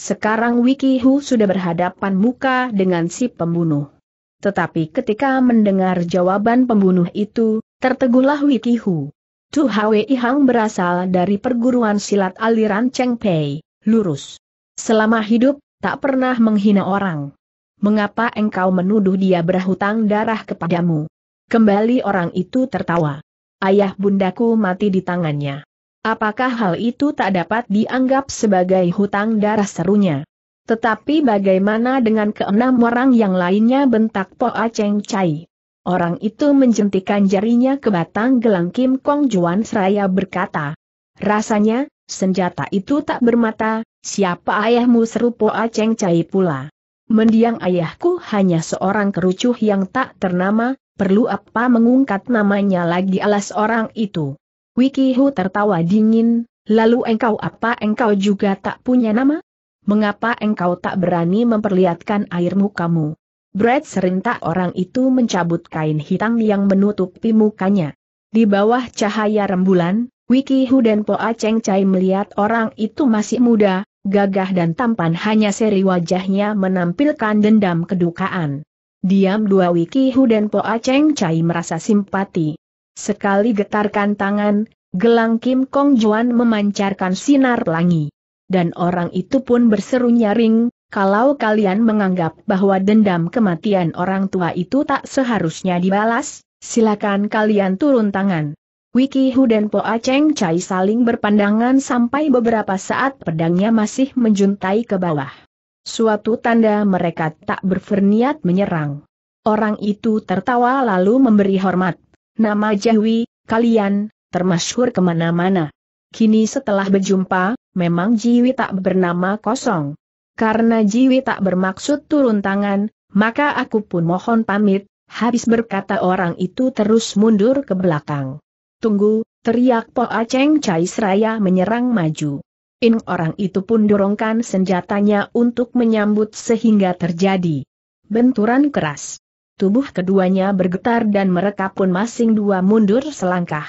Sekarang Wikihu sudah berhadapan muka dengan si pembunuh. Tetapi ketika mendengar jawaban pembunuh itu, terteguhlah Wikihu. Chu Hwe Ihang berasal dari perguruan silat aliran Cheng Pei, lurus. Selama hidup, tak pernah menghina orang mengapa engkau menuduh dia berhutang darah kepadamu? Kembali orang itu tertawa. Ayah bundaku mati di tangannya. Apakah hal itu tak dapat dianggap sebagai hutang darah serunya? Tetapi bagaimana dengan keenam orang yang lainnya bentak Po Aceng Chai. Orang itu menjentikan jarinya ke batang gelang Kim Kong Juan seraya berkata, Rasanya, senjata itu tak bermata, siapa ayahmu seru Po Aceng Chai pula. Mendiang ayahku hanya seorang kerucuh yang tak ternama, perlu apa mengungkap namanya lagi alas orang itu. Wikihu tertawa dingin, lalu engkau apa engkau juga tak punya nama? Mengapa engkau tak berani memperlihatkan air mukamu? Brad serentak orang itu mencabut kain hitam yang menutupi mukanya. Di bawah cahaya rembulan, Wikihu dan Poa Cheng Chai melihat orang itu masih muda, Gagah dan tampan hanya seri wajahnya menampilkan dendam kedukaan. Diam dua Wiki Hu dan Poa Cheng cai merasa simpati. Sekali getarkan tangan, gelang Kim Kong Juan memancarkan sinar pelangi. Dan orang itu pun berseru nyaring, kalau kalian menganggap bahwa dendam kematian orang tua itu tak seharusnya dibalas, silakan kalian turun tangan. Wiki Hu dan Poa Cheng Chai saling berpandangan sampai beberapa saat pedangnya masih menjuntai ke bawah. Suatu tanda mereka tak berferniat menyerang. Orang itu tertawa lalu memberi hormat. Nama Jahwi, kalian, termasyhur kemana-mana. Kini setelah berjumpa, memang Jiwi tak bernama kosong. Karena Jiwi tak bermaksud turun tangan, maka aku pun mohon pamit, habis berkata orang itu terus mundur ke belakang. Tunggu, teriak Po Aceng Cai Seraya menyerang maju. In orang itu pun dorongkan senjatanya untuk menyambut sehingga terjadi benturan keras. Tubuh keduanya bergetar dan mereka pun masing dua mundur selangkah.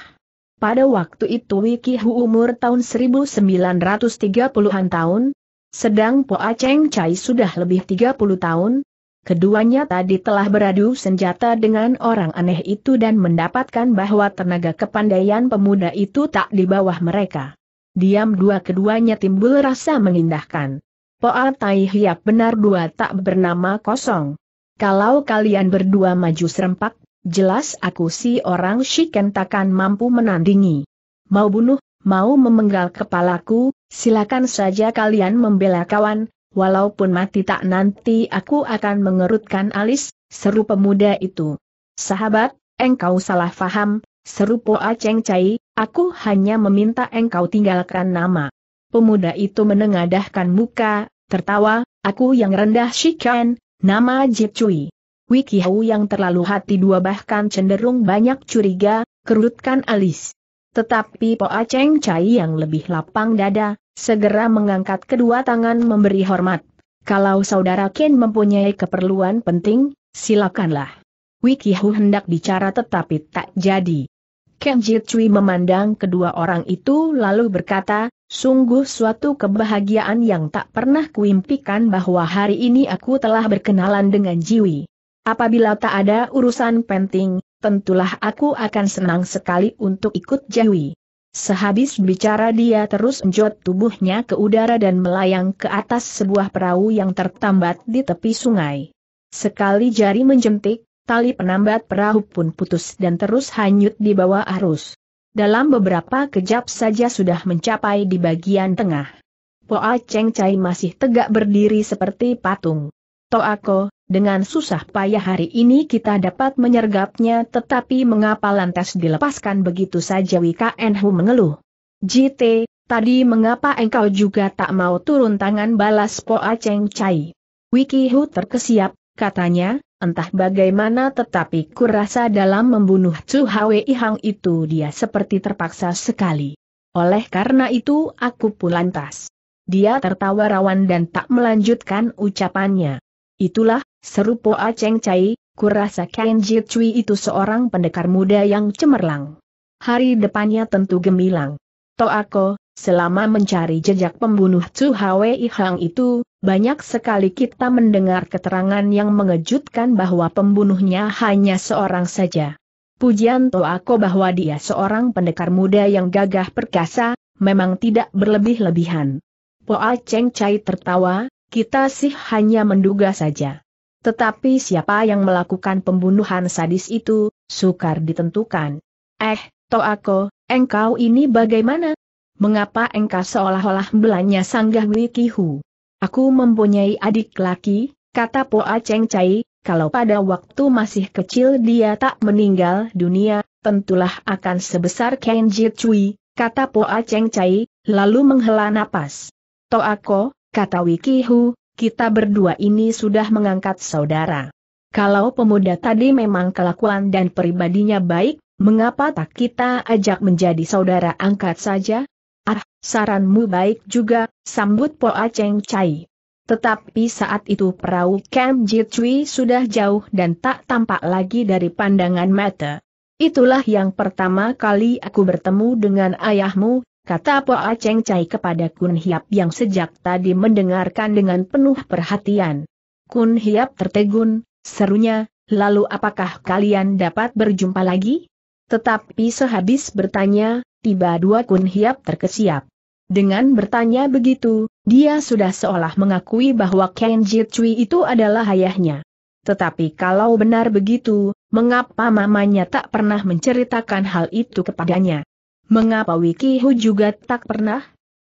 Pada waktu itu Wiki Hu umur tahun 1930-an tahun, sedang Po Aceng Chai sudah lebih 30 tahun, Keduanya tadi telah beradu senjata dengan orang aneh itu dan mendapatkan bahwa tenaga kepandaian pemuda itu tak di bawah mereka. Diam dua keduanya timbul rasa mengindahkan. Poa Tai Hiap benar dua tak bernama kosong. Kalau kalian berdua maju serempak, jelas aku si orang Shiken takkan mampu menandingi. Mau bunuh, mau memenggal kepalaku, silakan saja kalian membela kawan, walaupun mati tak nanti aku akan mengerutkan alis, seru pemuda itu. Sahabat, engkau salah faham, seru Po Cheng Cai, aku hanya meminta engkau tinggalkan nama. Pemuda itu menengadahkan muka, tertawa, aku yang rendah Shikan, nama Jip Cui. Wiki Hau yang terlalu hati dua bahkan cenderung banyak curiga, kerutkan alis. Tetapi Po Cheng Cai yang lebih lapang dada, segera mengangkat kedua tangan memberi hormat. Kalau saudara Ken mempunyai keperluan penting, silakanlah. Wikihu hendak bicara tetapi tak jadi. Ken Jitsui memandang kedua orang itu lalu berkata, sungguh suatu kebahagiaan yang tak pernah kuimpikan bahwa hari ini aku telah berkenalan dengan Jiwi. Apabila tak ada urusan penting, tentulah aku akan senang sekali untuk ikut Jiwi. Sehabis bicara dia terus enjot tubuhnya ke udara dan melayang ke atas sebuah perahu yang tertambat di tepi sungai. Sekali jari menjentik, tali penambat perahu pun putus dan terus hanyut di bawah arus. Dalam beberapa kejap saja sudah mencapai di bagian tengah. Poa Cheng Chai masih tegak berdiri seperti patung. Toako, dengan susah payah hari ini kita dapat menyergapnya tetapi mengapa lantas dilepaskan begitu saja Wika Enhu mengeluh. JT, tadi mengapa engkau juga tak mau turun tangan balas Po Aceng Chai? Wiki Hu terkesiap, katanya, entah bagaimana tetapi kurasa dalam membunuh Chu Hwe Ihang itu dia seperti terpaksa sekali. Oleh karena itu aku pun lantas. Dia tertawa rawan dan tak melanjutkan ucapannya. Itulah, seru Po Aceng Cai, kurasa Ken Cui itu seorang pendekar muda yang cemerlang. Hari depannya tentu gemilang. Toako, selama mencari jejak pembunuh Tzu Hwei Hang itu, banyak sekali kita mendengar keterangan yang mengejutkan bahwa pembunuhnya hanya seorang saja. Pujian Toako bahwa dia seorang pendekar muda yang gagah perkasa, memang tidak berlebih-lebihan. Poa Cheng Chai tertawa, kita sih hanya menduga saja. Tetapi siapa yang melakukan pembunuhan sadis itu, sukar ditentukan. Eh, Toako, engkau ini bagaimana? Mengapa engkau seolah-olah belanya sanggah Wikihu? Aku mempunyai adik laki, kata Poa Cheng Chai, kalau pada waktu masih kecil dia tak meninggal dunia, tentulah akan sebesar Kenji Cui, kata Poa Cheng Chai, lalu menghela napas. Toako, kata Wikihu, kita berdua ini sudah mengangkat saudara. Kalau pemuda tadi memang kelakuan dan pribadinya baik, mengapa tak kita ajak menjadi saudara angkat saja? Ah, saranmu baik juga, sambut Poa Cheng Chai. Tetapi saat itu perahu Kem Jitwi sudah jauh dan tak tampak lagi dari pandangan mata. Itulah yang pertama kali aku bertemu dengan ayahmu, kata Po Aceng Cai kepada Kun Hiap yang sejak tadi mendengarkan dengan penuh perhatian. Kun Hiap tertegun, serunya, lalu apakah kalian dapat berjumpa lagi? Tetapi sehabis bertanya, tiba dua Kun Hiap terkesiap. Dengan bertanya begitu, dia sudah seolah mengakui bahwa Ken Cui itu adalah ayahnya. Tetapi kalau benar begitu, mengapa mamanya tak pernah menceritakan hal itu kepadanya? Mengapa Hu juga tak pernah?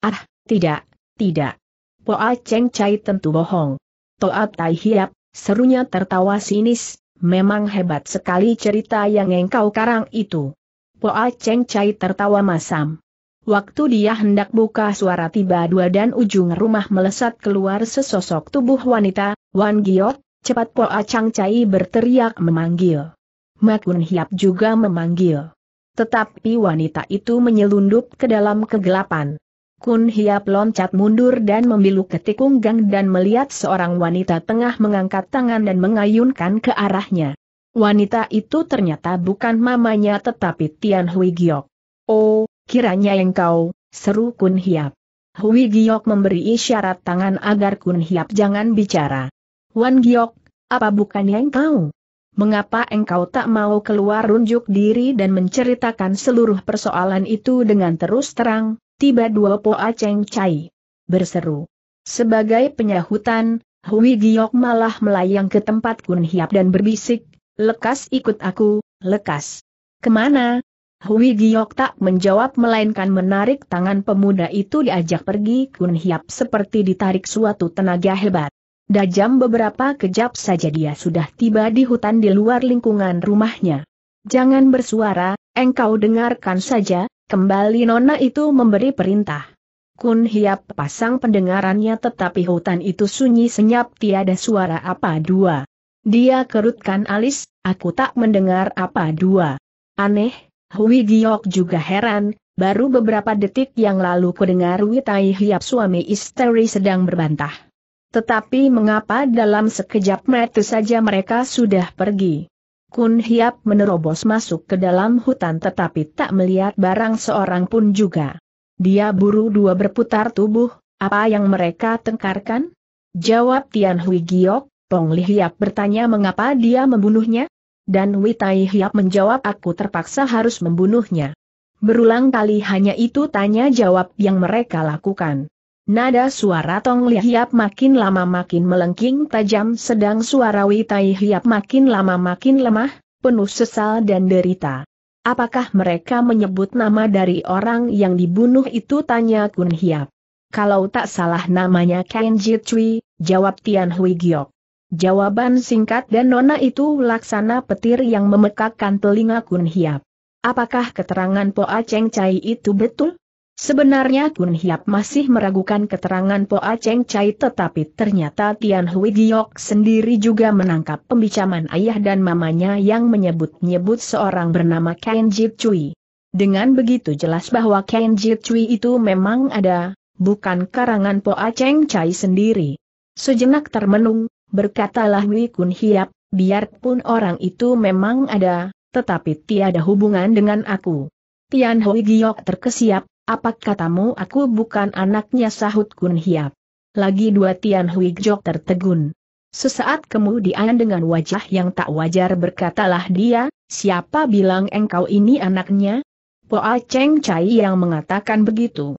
Ah, tidak, tidak. Poa Cheng Chai tentu bohong. Toa Tai Hiap, serunya tertawa sinis, memang hebat sekali cerita yang engkau karang itu. Poa Cheng Chai tertawa masam. Waktu dia hendak buka suara tiba dua dan ujung rumah melesat keluar sesosok tubuh wanita, Wan Giot, cepat Poa Cheng Chai berteriak memanggil. Makun Hiap juga memanggil. Tetapi wanita itu menyelundup ke dalam kegelapan. Kun Hiap loncat mundur dan membilu ketikung tikung gang dan melihat seorang wanita tengah mengangkat tangan dan mengayunkan ke arahnya. Wanita itu ternyata bukan mamanya tetapi Tian Hui Giok. Oh, kiranya engkau, seru Kun Hiap. Hui Giok memberi isyarat tangan agar Kun Hiap jangan bicara. Wan Giok, apa bukan yang kau? mengapa engkau tak mau keluar runjuk diri dan menceritakan seluruh persoalan itu dengan terus terang, tiba dua po aceng cai, Berseru. Sebagai penyahutan, Hui Giok malah melayang ke tempat Kun Hiap dan berbisik, lekas ikut aku, lekas. Kemana? Hui Giok tak menjawab melainkan menarik tangan pemuda itu diajak pergi Kun Hiap seperti ditarik suatu tenaga hebat. Dajam beberapa kejap saja dia sudah tiba di hutan di luar lingkungan rumahnya. Jangan bersuara, engkau dengarkan saja, kembali nona itu memberi perintah. Kun Hiap pasang pendengarannya tetapi hutan itu sunyi senyap tiada suara apa dua. Dia kerutkan alis, aku tak mendengar apa dua. Aneh, Hui Giok juga heran, baru beberapa detik yang lalu kudengar Witai Hiap suami istri sedang berbantah. Tetapi mengapa dalam sekejap mata saja mereka sudah pergi? Kun Hiap menerobos masuk ke dalam hutan tetapi tak melihat barang seorang pun juga. Dia buru dua berputar tubuh, apa yang mereka tengkarkan? Jawab Tian Hui Giok, Pong Li Hiap bertanya mengapa dia membunuhnya? Dan Wei Tai Hiap menjawab aku terpaksa harus membunuhnya. Berulang kali hanya itu tanya jawab yang mereka lakukan. Nada suara Tong Li makin lama makin melengking tajam sedang suara Wei Tai Hiap makin lama makin lemah, penuh sesal dan derita. Apakah mereka menyebut nama dari orang yang dibunuh itu tanya Kun Hiap. Kalau tak salah namanya Ken Cui, jawab Tian Hui Giok. Jawaban singkat dan nona itu laksana petir yang memekakkan telinga Kun Hiap. Apakah keterangan Poa Cheng Chai itu betul? Sebenarnya Kun Hiap masih meragukan keterangan Po Aceng Chai tetapi ternyata Tian Hui Giok sendiri juga menangkap pembicaman ayah dan mamanya yang menyebut-nyebut seorang bernama Ken Jit Cui. Dengan begitu jelas bahwa Ken Jit Cui itu memang ada, bukan karangan Po Aceng Chai sendiri. Sejenak termenung, berkatalah Hui Kun Hiap, biarpun orang itu memang ada, tetapi tiada hubungan dengan aku. Tian Hui Giok terkesiap, apa katamu aku bukan anaknya sahut Kun Hiap. Lagi dua Tian Hui Giok tertegun. Sesaat kemudian dengan wajah yang tak wajar berkatalah dia, siapa bilang engkau ini anaknya? Poa Cheng Chai yang mengatakan begitu.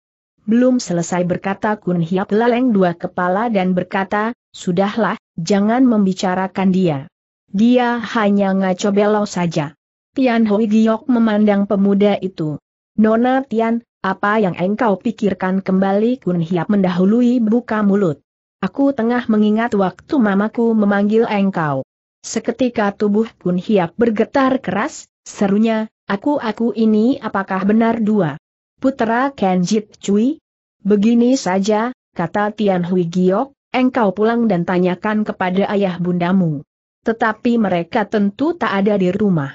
Belum selesai berkata Kun Hiap laleng dua kepala dan berkata, sudahlah, jangan membicarakan dia. Dia hanya ngaco belau saja. Tian Hui Giok memandang pemuda itu. Nona Tian, apa yang engkau pikirkan kembali Kun Hiap mendahului buka mulut. Aku tengah mengingat waktu mamaku memanggil engkau. Seketika tubuh Kun Hiap bergetar keras, serunya, aku-aku ini apakah benar dua? Putra Kenjit Cui? Begini saja, kata Tian Hui Giok, engkau pulang dan tanyakan kepada ayah bundamu. Tetapi mereka tentu tak ada di rumah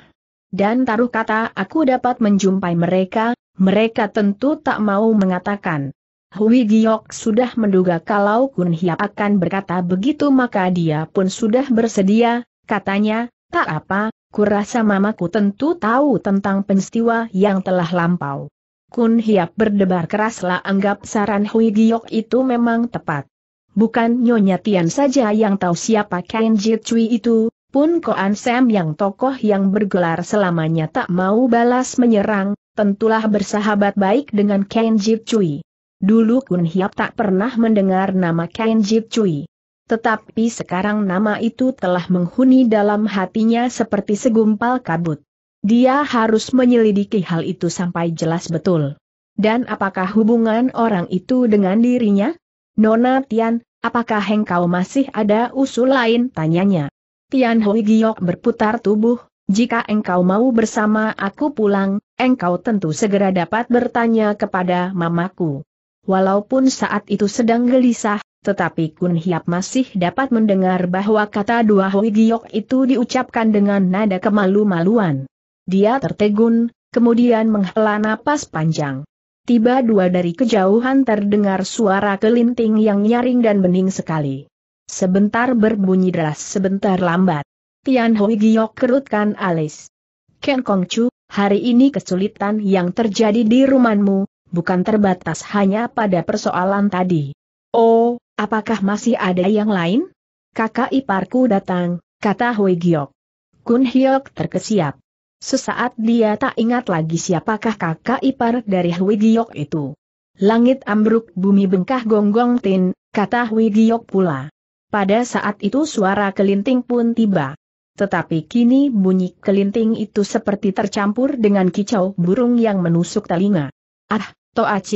dan taruh kata aku dapat menjumpai mereka, mereka tentu tak mau mengatakan. Hui Giok sudah menduga kalau Kun Hiap akan berkata begitu maka dia pun sudah bersedia, katanya, tak apa, kurasa mamaku tentu tahu tentang peristiwa yang telah lampau. Kun Hiap berdebar keraslah anggap saran Hui Giok itu memang tepat. Bukan Nyonya Tian saja yang tahu siapa Ken Cui itu, pun Koan Sam yang tokoh yang bergelar selamanya tak mau balas menyerang, tentulah bersahabat baik dengan Ken Jip Cui. Dulu Kun Hiap tak pernah mendengar nama Ken Jip Cui. Tetapi sekarang nama itu telah menghuni dalam hatinya seperti segumpal kabut. Dia harus menyelidiki hal itu sampai jelas betul. Dan apakah hubungan orang itu dengan dirinya? Nona Tian, apakah engkau masih ada usul lain? Tanyanya. Tian Hui Giok berputar tubuh, jika engkau mau bersama aku pulang, engkau tentu segera dapat bertanya kepada mamaku. Walaupun saat itu sedang gelisah, tetapi Kun Hiap masih dapat mendengar bahwa kata dua Hui Giok itu diucapkan dengan nada kemalu-maluan. Dia tertegun, kemudian menghela napas panjang. Tiba dua dari kejauhan terdengar suara kelinting yang nyaring dan bening sekali. Sebentar berbunyi deras sebentar lambat. Tian Hui Giok kerutkan alis. Ken Kong Chu, hari ini kesulitan yang terjadi di rumahmu, bukan terbatas hanya pada persoalan tadi. Oh, apakah masih ada yang lain? Kakak iparku datang, kata Hui Giok. Kun Hyok terkesiap. Sesaat dia tak ingat lagi siapakah kakak ipar dari Hui Giok itu. Langit ambruk bumi bengkah gonggong tin, kata Hui Giok pula. Pada saat itu suara kelinting pun tiba. Tetapi kini bunyi kelinting itu seperti tercampur dengan kicau burung yang menusuk telinga. Ah,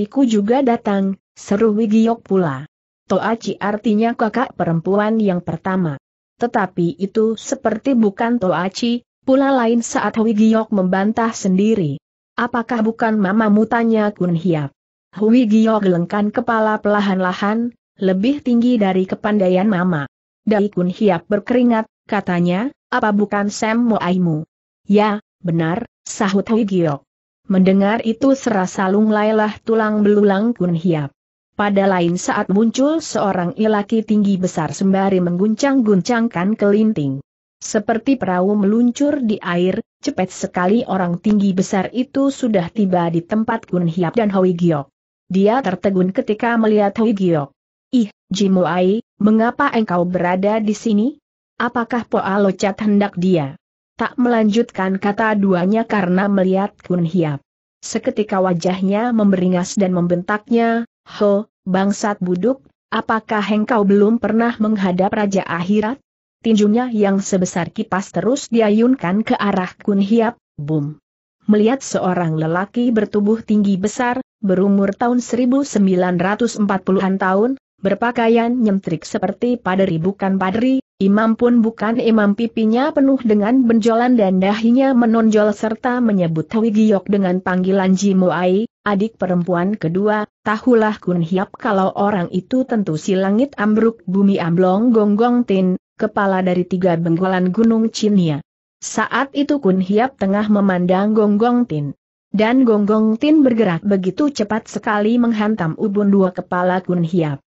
ku juga datang, seru Wigiok pula. Toaci artinya kakak perempuan yang pertama. Tetapi itu seperti bukan Toaci, pula lain saat Wigiok membantah sendiri. Apakah bukan mamamu tanya Kun Hiap? gelengkan kepala pelahan-lahan, lebih tinggi dari kepandaian Mama. Daikun Hiap berkeringat, katanya, apa bukan Sam Moaimu? Ya, benar, sahut Hui Giok. Mendengar itu serasa lunglailah tulang belulang Kun Hiap. Pada lain saat muncul seorang ilaki tinggi besar sembari mengguncang-guncangkan kelinting. Seperti perahu meluncur di air, cepat sekali orang tinggi besar itu sudah tiba di tempat Kun Hiap dan Hoi Giok. Dia tertegun ketika melihat Hoi Giok. Ih, Jimuai, mengapa engkau berada di sini? Apakah Poa Locat hendak dia? Tak melanjutkan kata duanya karena melihat Kun Hiap. Seketika wajahnya memberingas dan membentaknya, Ho, bangsat buduk, apakah engkau belum pernah menghadap Raja Akhirat? Tinjunya yang sebesar kipas terus diayunkan ke arah Kun Hiap, bum. Melihat seorang lelaki bertubuh tinggi besar, berumur tahun 1940-an tahun, Berpakaian nyemtrik seperti paderi bukan padri, imam pun bukan imam pipinya penuh dengan benjolan dan dahinya menonjol serta menyebut Hwi Giyok dengan panggilan Jimuai, adik perempuan kedua, tahulah Kun Hiap kalau orang itu tentu si langit ambruk bumi amblong gonggong tin, kepala dari tiga benggolan gunung Cinia. Saat itu Kun Hiap tengah memandang gonggong tin. Dan gonggong tin bergerak begitu cepat sekali menghantam ubun dua kepala Kun Hiap.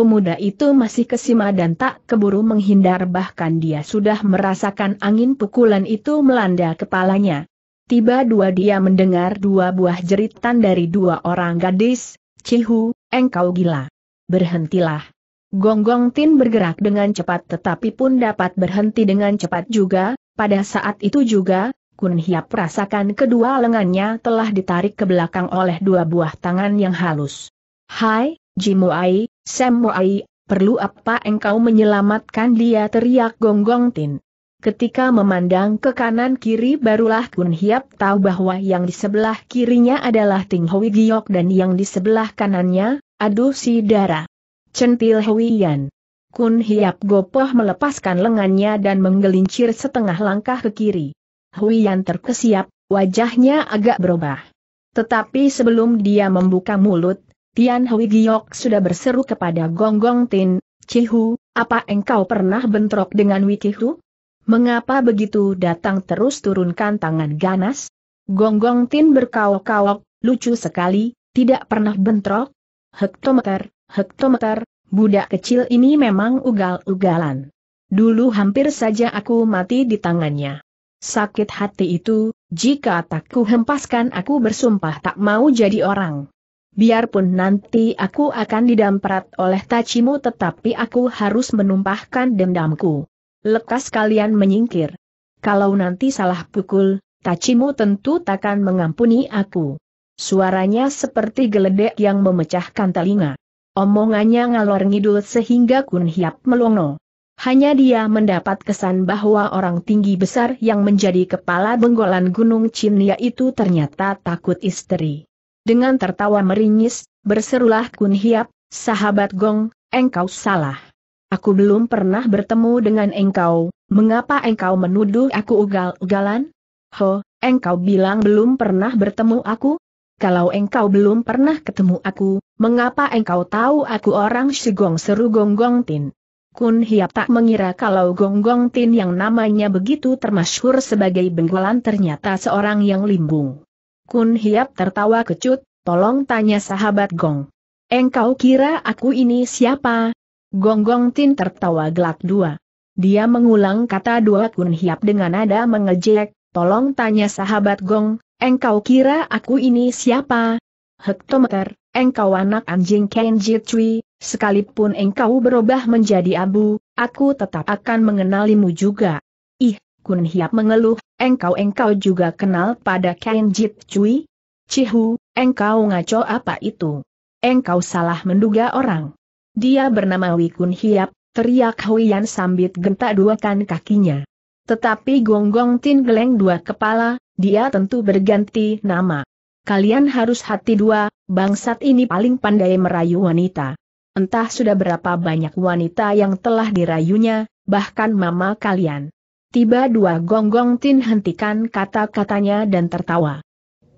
Pemuda itu masih kesima dan tak keburu menghindar bahkan dia sudah merasakan angin pukulan itu melanda kepalanya. Tiba dua dia mendengar dua buah jeritan dari dua orang gadis, Cihu, engkau gila. Berhentilah. Gonggong Tin bergerak dengan cepat tetapi pun dapat berhenti dengan cepat juga, pada saat itu juga, Kun Hiap rasakan kedua lengannya telah ditarik ke belakang oleh dua buah tangan yang halus. Hai, Jimuai, Semuai, perlu apa engkau menyelamatkan dia teriak Gonggong Tin. Ketika memandang ke kanan kiri barulah Kun Hiap tahu bahwa yang di sebelah kirinya adalah Ting Hui Giok dan yang di sebelah kanannya, aduh si darah. Centil Hui Yan. Kun Hiap gopoh melepaskan lengannya dan menggelincir setengah langkah ke kiri. Hui Yan terkesiap, wajahnya agak berubah. Tetapi sebelum dia membuka mulut, Tian Hui Giok sudah berseru kepada Gong Gong Tin, Cihu, apa engkau pernah bentrok dengan Wikihu? Mengapa begitu datang terus turunkan tangan ganas? Gong Gong Tin berkaok-kaok, lucu sekali, tidak pernah bentrok? Hektometer, hektometer, budak kecil ini memang ugal-ugalan. Dulu hampir saja aku mati di tangannya. Sakit hati itu, jika tak kuhempaskan aku bersumpah tak mau jadi orang. Biarpun nanti aku akan didamprat oleh tacimu tetapi aku harus menumpahkan dendamku. Lekas kalian menyingkir. Kalau nanti salah pukul, tacimu tentu takkan mengampuni aku. Suaranya seperti geledek yang memecahkan telinga. Omongannya ngalor ngidul sehingga Kun Hiap melongo. Hanya dia mendapat kesan bahwa orang tinggi besar yang menjadi kepala benggolan Gunung Cimnia itu ternyata takut istri. Dengan tertawa meringis, berserulah Kun Hiap, sahabat Gong, engkau salah. Aku belum pernah bertemu dengan engkau, mengapa engkau menuduh aku ugal-ugalan? Ho, engkau bilang belum pernah bertemu aku? Kalau engkau belum pernah ketemu aku, mengapa engkau tahu aku orang Gong seru Gong Gong Tin? Kun Hiap tak mengira kalau Gong Gong Tin yang namanya begitu termasyhur sebagai benggolan ternyata seorang yang limbung. Kun Hiap tertawa kecut, tolong tanya sahabat Gong. Engkau kira aku ini siapa? Gong Gong Tin tertawa gelak dua. Dia mengulang kata dua Kun Hiap dengan nada mengejek, tolong tanya sahabat Gong, engkau kira aku ini siapa? Hektometer, engkau anak anjing Kenji Cui, sekalipun engkau berubah menjadi abu, aku tetap akan mengenalimu juga. Kun Hiap mengeluh, engkau-engkau juga kenal pada Kain Jit Cui? Cihu, engkau ngaco apa itu? Engkau salah menduga orang. Dia bernama Kun Hiap, teriak Huiyan sambit gentak duakan kakinya. Tetapi Gonggong Tin geleng dua kepala, dia tentu berganti nama. Kalian harus hati dua, bangsat ini paling pandai merayu wanita. Entah sudah berapa banyak wanita yang telah dirayunya, bahkan mama kalian. Tiba dua gonggong tin hentikan kata-katanya dan tertawa.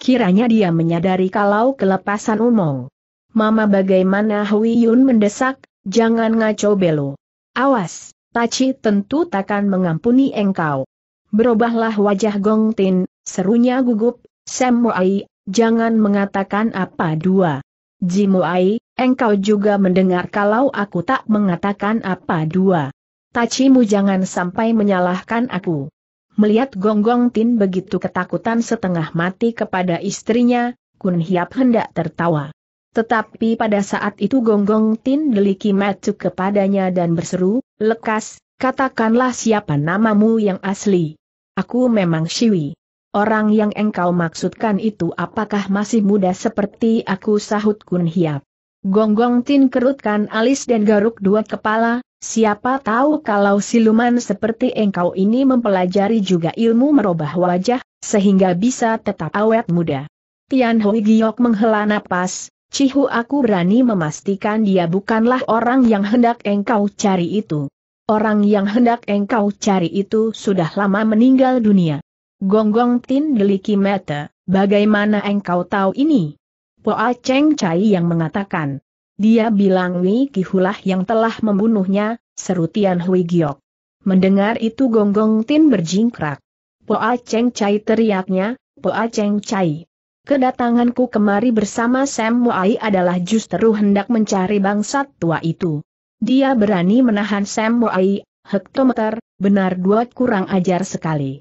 Kiranya dia menyadari kalau kelepasan umong. Mama bagaimana Hui Yun mendesak, jangan ngaco belo. Awas, Taci tentu takkan mengampuni engkau. Berubahlah wajah Gong Tin, serunya gugup, Sam Muai, jangan mengatakan apa dua. Jimuai, engkau juga mendengar kalau aku tak mengatakan apa dua. Tachimu jangan sampai menyalahkan aku. Melihat Gonggong Tin begitu ketakutan setengah mati kepada istrinya, Kun Hiap hendak tertawa. Tetapi pada saat itu Gonggong Tin deliki matu kepadanya dan berseru, lekas, katakanlah siapa namamu yang asli. Aku memang Siwi. Orang yang engkau maksudkan itu apakah masih muda seperti aku sahut Kun Hiap. Gonggong Tin kerutkan alis dan garuk dua kepala, Siapa tahu kalau siluman seperti engkau ini mempelajari juga ilmu merubah wajah, sehingga bisa tetap awet muda. Tian Hui Giok menghela napas, Cihu aku berani memastikan dia bukanlah orang yang hendak engkau cari itu. Orang yang hendak engkau cari itu sudah lama meninggal dunia. Gonggong Tin deliki mata, bagaimana engkau tahu ini? Poa Cheng Chai yang mengatakan, dia bilang Wei Kihulah yang telah membunuhnya, seru Tian Hui Giok. Mendengar itu Gonggong Tin berjingkrak. Poa Cheng Chai teriaknya, Poa Cheng Chai. Kedatanganku kemari bersama Sam Wai adalah justru hendak mencari bangsat tua itu. Dia berani menahan Sam Wai, hektometer, benar dua kurang ajar sekali.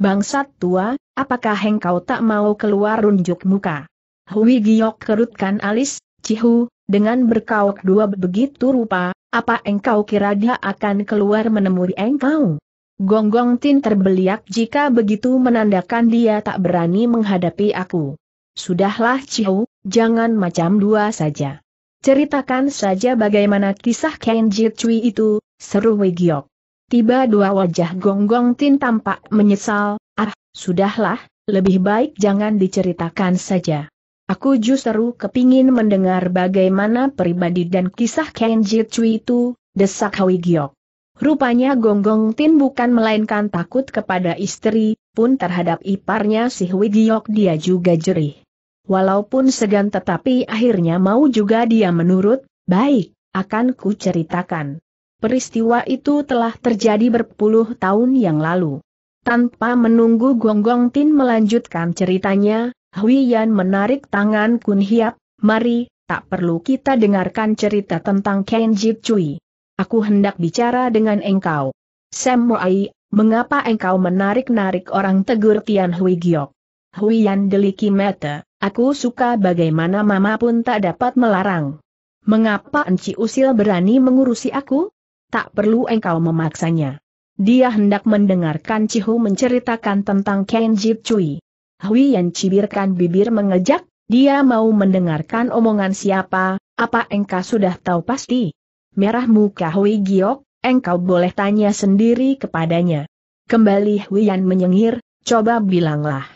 Bangsat tua, apakah engkau tak mau keluar runjuk muka? Hui Giok kerutkan alis, Cihu, dengan berkauk dua begitu rupa, apa engkau kira dia akan keluar menemui engkau? Gonggong Tin terbeliak jika begitu menandakan dia tak berani menghadapi aku. Sudahlah Ciu, jangan macam dua saja. Ceritakan saja bagaimana kisah Ken Cui itu, seru Giok. Tiba dua wajah Gonggong Tin tampak menyesal, ah, sudahlah, lebih baik jangan diceritakan saja. Aku justru kepingin mendengar bagaimana pribadi dan kisah Kenji Cui itu, desak Hwi Giok. Rupanya Gonggong Tin bukan melainkan takut kepada istri, pun terhadap iparnya si Hui Giok dia juga jerih. Walaupun segan tetapi akhirnya mau juga dia menurut, baik, akan ku ceritakan. Peristiwa itu telah terjadi berpuluh tahun yang lalu. Tanpa menunggu Gonggong Tin melanjutkan ceritanya, Hui Yan menarik tangan Kun Hiap, mari, tak perlu kita dengarkan cerita tentang Ken Jip Cui. Aku hendak bicara dengan engkau. Sam Moai, mengapa engkau menarik-narik orang tegur Tian Hui Giok? Hui Yan deliki mata, aku suka bagaimana mama pun tak dapat melarang. Mengapa Enci Usil berani mengurusi aku? Tak perlu engkau memaksanya. Dia hendak mendengarkan Cihu menceritakan tentang Ken Jip Cui. Hui Yan cibirkan bibir mengejak, dia mau mendengarkan omongan siapa, apa engkau sudah tahu pasti? Merah muka Hui Giok, engkau boleh tanya sendiri kepadanya. Kembali Hui Yan menyengir, coba bilanglah.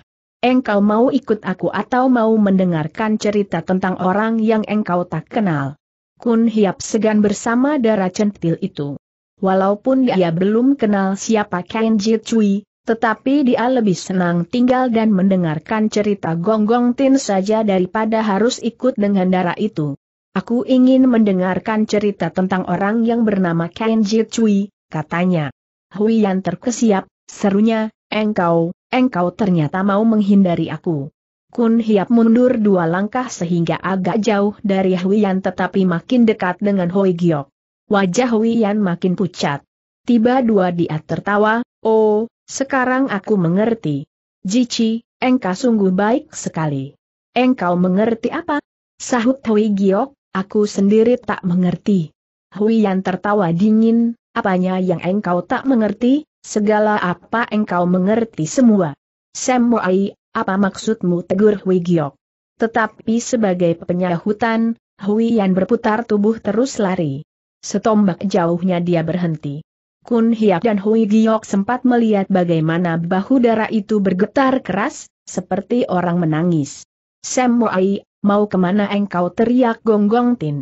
Engkau mau ikut aku atau mau mendengarkan cerita tentang orang yang engkau tak kenal? Kun Hiap segan bersama darah centil itu. Walaupun dia belum kenal siapa Kenji Cui, tetapi dia lebih senang tinggal dan mendengarkan cerita Gonggong Tin saja daripada harus ikut dengan darah itu. Aku ingin mendengarkan cerita tentang orang yang bernama Kenji Cui, katanya. Hui Yan terkesiap, serunya, engkau, engkau ternyata mau menghindari aku. Kun Hiap mundur dua langkah sehingga agak jauh dari Hui Yan tetapi makin dekat dengan Hoi Giok. Wajah Hui Yan makin pucat. Tiba dua dia tertawa, oh, sekarang aku mengerti. Jici, engkau sungguh baik sekali. Engkau mengerti apa? Sahut Hui Giok, aku sendiri tak mengerti. Hui Yan tertawa dingin, apanya yang engkau tak mengerti, segala apa engkau mengerti semua. Semuai, apa maksudmu tegur Hui Giok? Tetapi sebagai penyahutan, Hui Yan berputar tubuh terus lari. Setombak jauhnya dia berhenti. Kun Hiap dan Hui Giok sempat melihat bagaimana bahu darah itu bergetar keras, seperti orang menangis. Sam Moai, mau kemana engkau teriak gonggong tin.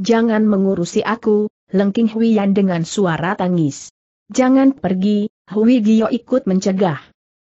Jangan mengurusi aku, lengking Hui Yan dengan suara tangis. Jangan pergi, Hui Giok ikut mencegah.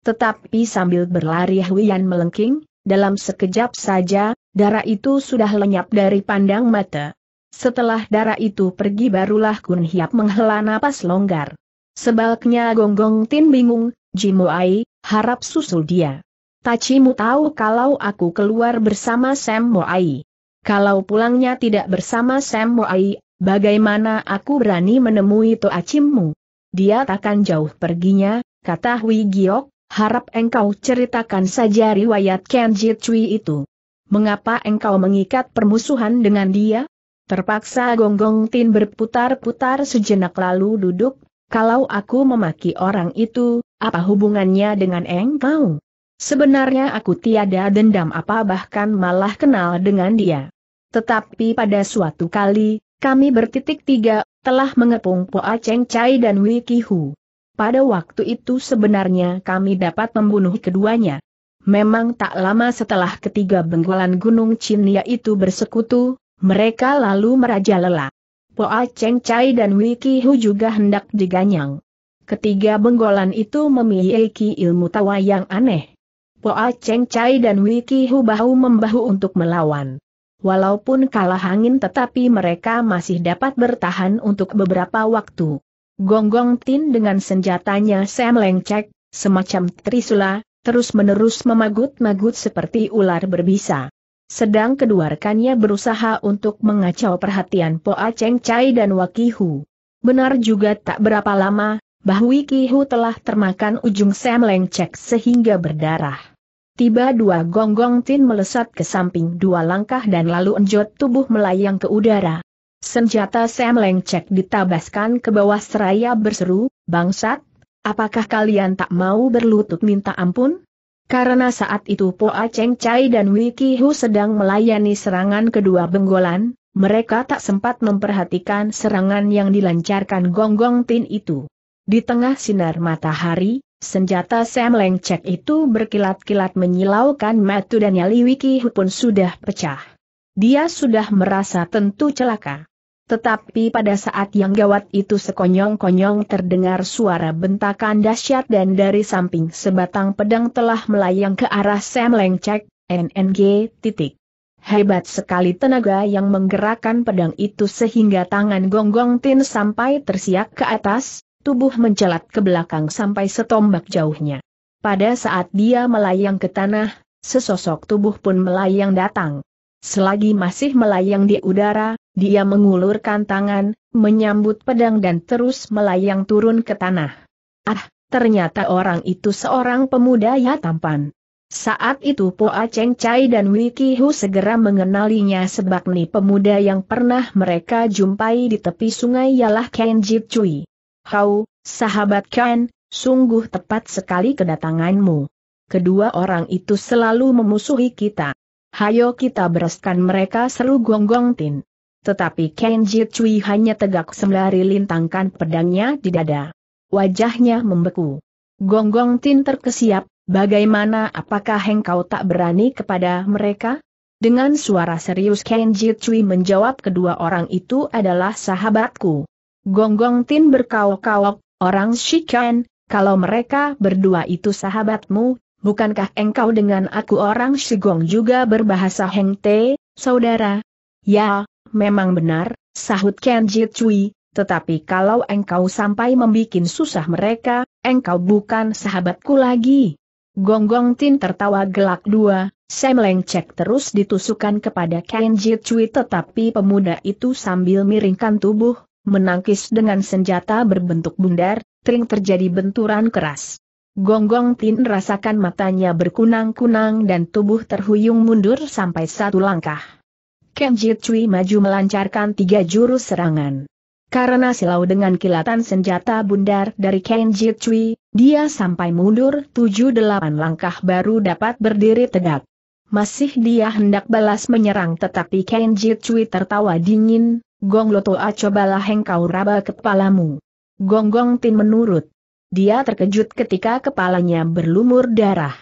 Tetapi sambil berlari Hui Yan melengking, dalam sekejap saja, darah itu sudah lenyap dari pandang mata. Setelah darah itu pergi barulah Kun Hiap menghela napas longgar. Sebaliknya Gonggong Tin bingung, Jimu Ai harap susul dia. Tachimu tahu kalau aku keluar bersama Sam Mo Ai. Kalau pulangnya tidak bersama Sam Ai, bagaimana aku berani menemui Toachimu? Dia takkan jauh perginya, kata Hui Giok, harap engkau ceritakan saja riwayat Kenji Cui itu. Mengapa engkau mengikat permusuhan dengan dia? Terpaksa Gonggong Tin berputar-putar sejenak lalu duduk, kalau aku memaki orang itu, apa hubungannya dengan engkau? Sebenarnya aku tiada dendam apa bahkan malah kenal dengan dia. Tetapi pada suatu kali, kami bertitik tiga, telah mengepung Poa Cheng Chai dan Wiki Hu. Pada waktu itu sebenarnya kami dapat membunuh keduanya. Memang tak lama setelah ketiga benggolan Gunung Cinia itu bersekutu, mereka lalu merajalela. Poa Cheng Chai dan Wiki Hu juga hendak diganyang. Ketiga benggolan itu memiliki ilmu tawa yang aneh. Poa Cheng Chai dan Wiki Hu bahu membahu untuk melawan. Walaupun kalah angin tetapi mereka masih dapat bertahan untuk beberapa waktu. Gonggong -gong Tin dengan senjatanya Sam Lengcek, semacam trisula, terus-menerus memagut-magut seperti ular berbisa. Sedang kedua rekannya berusaha untuk mengacau perhatian Po Cheng Chai dan Wakihu. Benar juga tak berapa lama, Bahui Kihu telah termakan ujung Sam Lengcek sehingga berdarah. Tiba dua gonggong tin melesat ke samping dua langkah dan lalu enjot tubuh melayang ke udara. Senjata Sam Lengcek ditabaskan ke bawah seraya berseru, Bangsat, apakah kalian tak mau berlutut minta ampun? Karena saat itu Poa Cheng Chai dan Wiki Hu sedang melayani serangan kedua benggolan, mereka tak sempat memperhatikan serangan yang dilancarkan Gong Gong Tin itu. Di tengah sinar matahari, senjata Sam Leng Cek itu berkilat-kilat menyilaukan matu dan nyali Wiki Hu pun sudah pecah. Dia sudah merasa tentu celaka. Tetapi pada saat yang gawat itu sekonyong-konyong terdengar suara bentakan dahsyat dan dari samping sebatang pedang telah melayang ke arah Sam Lengcek, NNG. Titik. Hebat sekali tenaga yang menggerakkan pedang itu sehingga tangan Gonggong Tin sampai tersiak ke atas, tubuh mencelat ke belakang sampai setombak jauhnya. Pada saat dia melayang ke tanah, sesosok tubuh pun melayang datang. Selagi masih melayang di udara, dia mengulurkan tangan, menyambut pedang dan terus melayang turun ke tanah. Ah, ternyata orang itu seorang pemuda ya tampan. Saat itu Poa Cheng Chai dan Wiki Hu segera mengenalinya sebab pemuda yang pernah mereka jumpai di tepi sungai ialah Ken Jip Cui. Hau, sahabat Ken, sungguh tepat sekali kedatanganmu. Kedua orang itu selalu memusuhi kita hayo kita bereskan mereka seru gonggong tin. Tetapi Kenji Cui hanya tegak sembari lintangkan pedangnya di dada. Wajahnya membeku. Gonggong Tin terkesiap, bagaimana apakah engkau tak berani kepada mereka? Dengan suara serius Kenji Cui menjawab kedua orang itu adalah sahabatku. Gonggong Tin berkaok-kaok, orang Shikan, kalau mereka berdua itu sahabatmu, bukankah engkau dengan aku orang Shigong juga berbahasa Heng Te, saudara? Ya, memang benar, sahut Ken Jitui, tetapi kalau engkau sampai membuat susah mereka, engkau bukan sahabatku lagi. Gonggong -gong Tin tertawa gelak dua, Sam melengcek terus ditusukan kepada Ken Jitui tetapi pemuda itu sambil miringkan tubuh, menangkis dengan senjata berbentuk bundar, Tring terjadi benturan keras. Gonggong Tin rasakan matanya berkunang-kunang dan tubuh terhuyung mundur sampai satu langkah. Kenji Cui maju melancarkan tiga jurus serangan. Karena silau dengan kilatan senjata bundar dari Kenji Cui, dia sampai mundur tujuh delapan langkah baru dapat berdiri tegak. Masih dia hendak balas menyerang tetapi Kenji Cui tertawa dingin, Gong Loto A cobalah engkau raba kepalamu. Gonggong Tin menurut. Dia terkejut ketika kepalanya berlumur darah.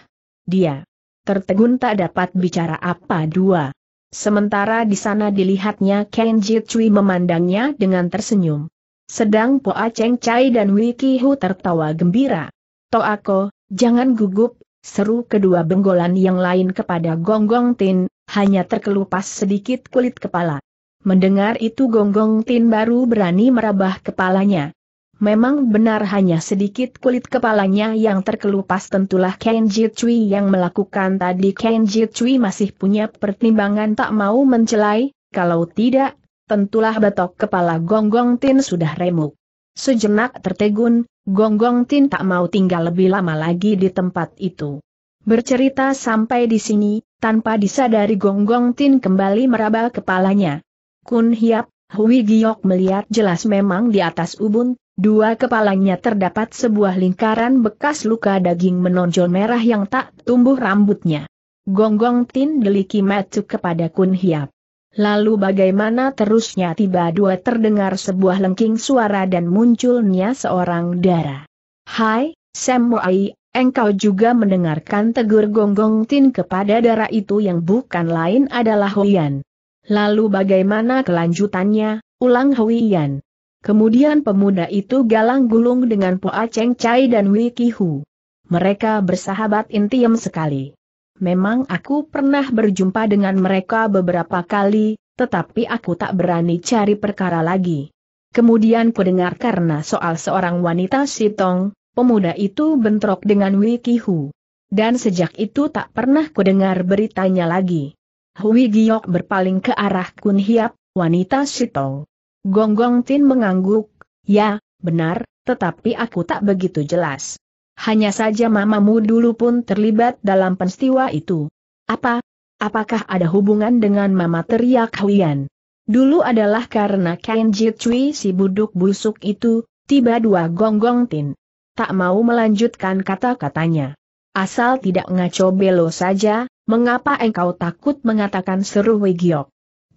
Dia tertegun tak dapat bicara apa dua. Sementara di sana dilihatnya Kenji Cui memandangnya dengan tersenyum. Sedang Poa Cheng Chai dan Wiki Hu tertawa gembira. Toako, jangan gugup, seru kedua benggolan yang lain kepada Gonggong Tin, hanya terkelupas sedikit kulit kepala. Mendengar itu Gonggong Tin baru berani merabah kepalanya. Memang benar hanya sedikit kulit kepalanya yang terkelupas tentulah Kenji Cui yang melakukan tadi Kenji Cui masih punya pertimbangan tak mau mencelai, kalau tidak, tentulah batok kepala Gonggong Tin sudah remuk. Sejenak tertegun, Gonggong Tin tak mau tinggal lebih lama lagi di tempat itu. Bercerita sampai di sini, tanpa disadari Gonggong Tin kembali meraba kepalanya. Kun Hiap, Hui Giok melihat jelas memang di atas ubun Dua kepalanya terdapat sebuah lingkaran bekas luka daging menonjol merah yang tak tumbuh rambutnya. Gonggong Tin deliki matu kepada Kun Hiap. Lalu bagaimana terusnya tiba dua terdengar sebuah lengking suara dan munculnya seorang dara. Hai, Semuai, engkau juga mendengarkan tegur Gonggong Tin kepada darah itu yang bukan lain adalah Huyan. Lalu bagaimana kelanjutannya, ulang Huyan. Kemudian pemuda itu galang gulung dengan Poa Cheng Chai dan Wei Hu. Mereka bersahabat intim sekali. Memang aku pernah berjumpa dengan mereka beberapa kali, tetapi aku tak berani cari perkara lagi. Kemudian kudengar karena soal seorang wanita Sitong, pemuda itu bentrok dengan Wei Hu. Dan sejak itu tak pernah kudengar beritanya lagi. Hui Giok berpaling ke arah Kun Hiap, wanita Sitong. Gonggong Tin mengangguk, ya, benar, tetapi aku tak begitu jelas. Hanya saja mamamu dulu pun terlibat dalam peristiwa itu. Apa? Apakah ada hubungan dengan mama teriak Huyan? Dulu adalah karena Kenji Cui si buduk busuk itu, tiba dua gonggong tin. Tak mau melanjutkan kata-katanya. Asal tidak ngaco belo saja, mengapa engkau takut mengatakan seru Wegiok?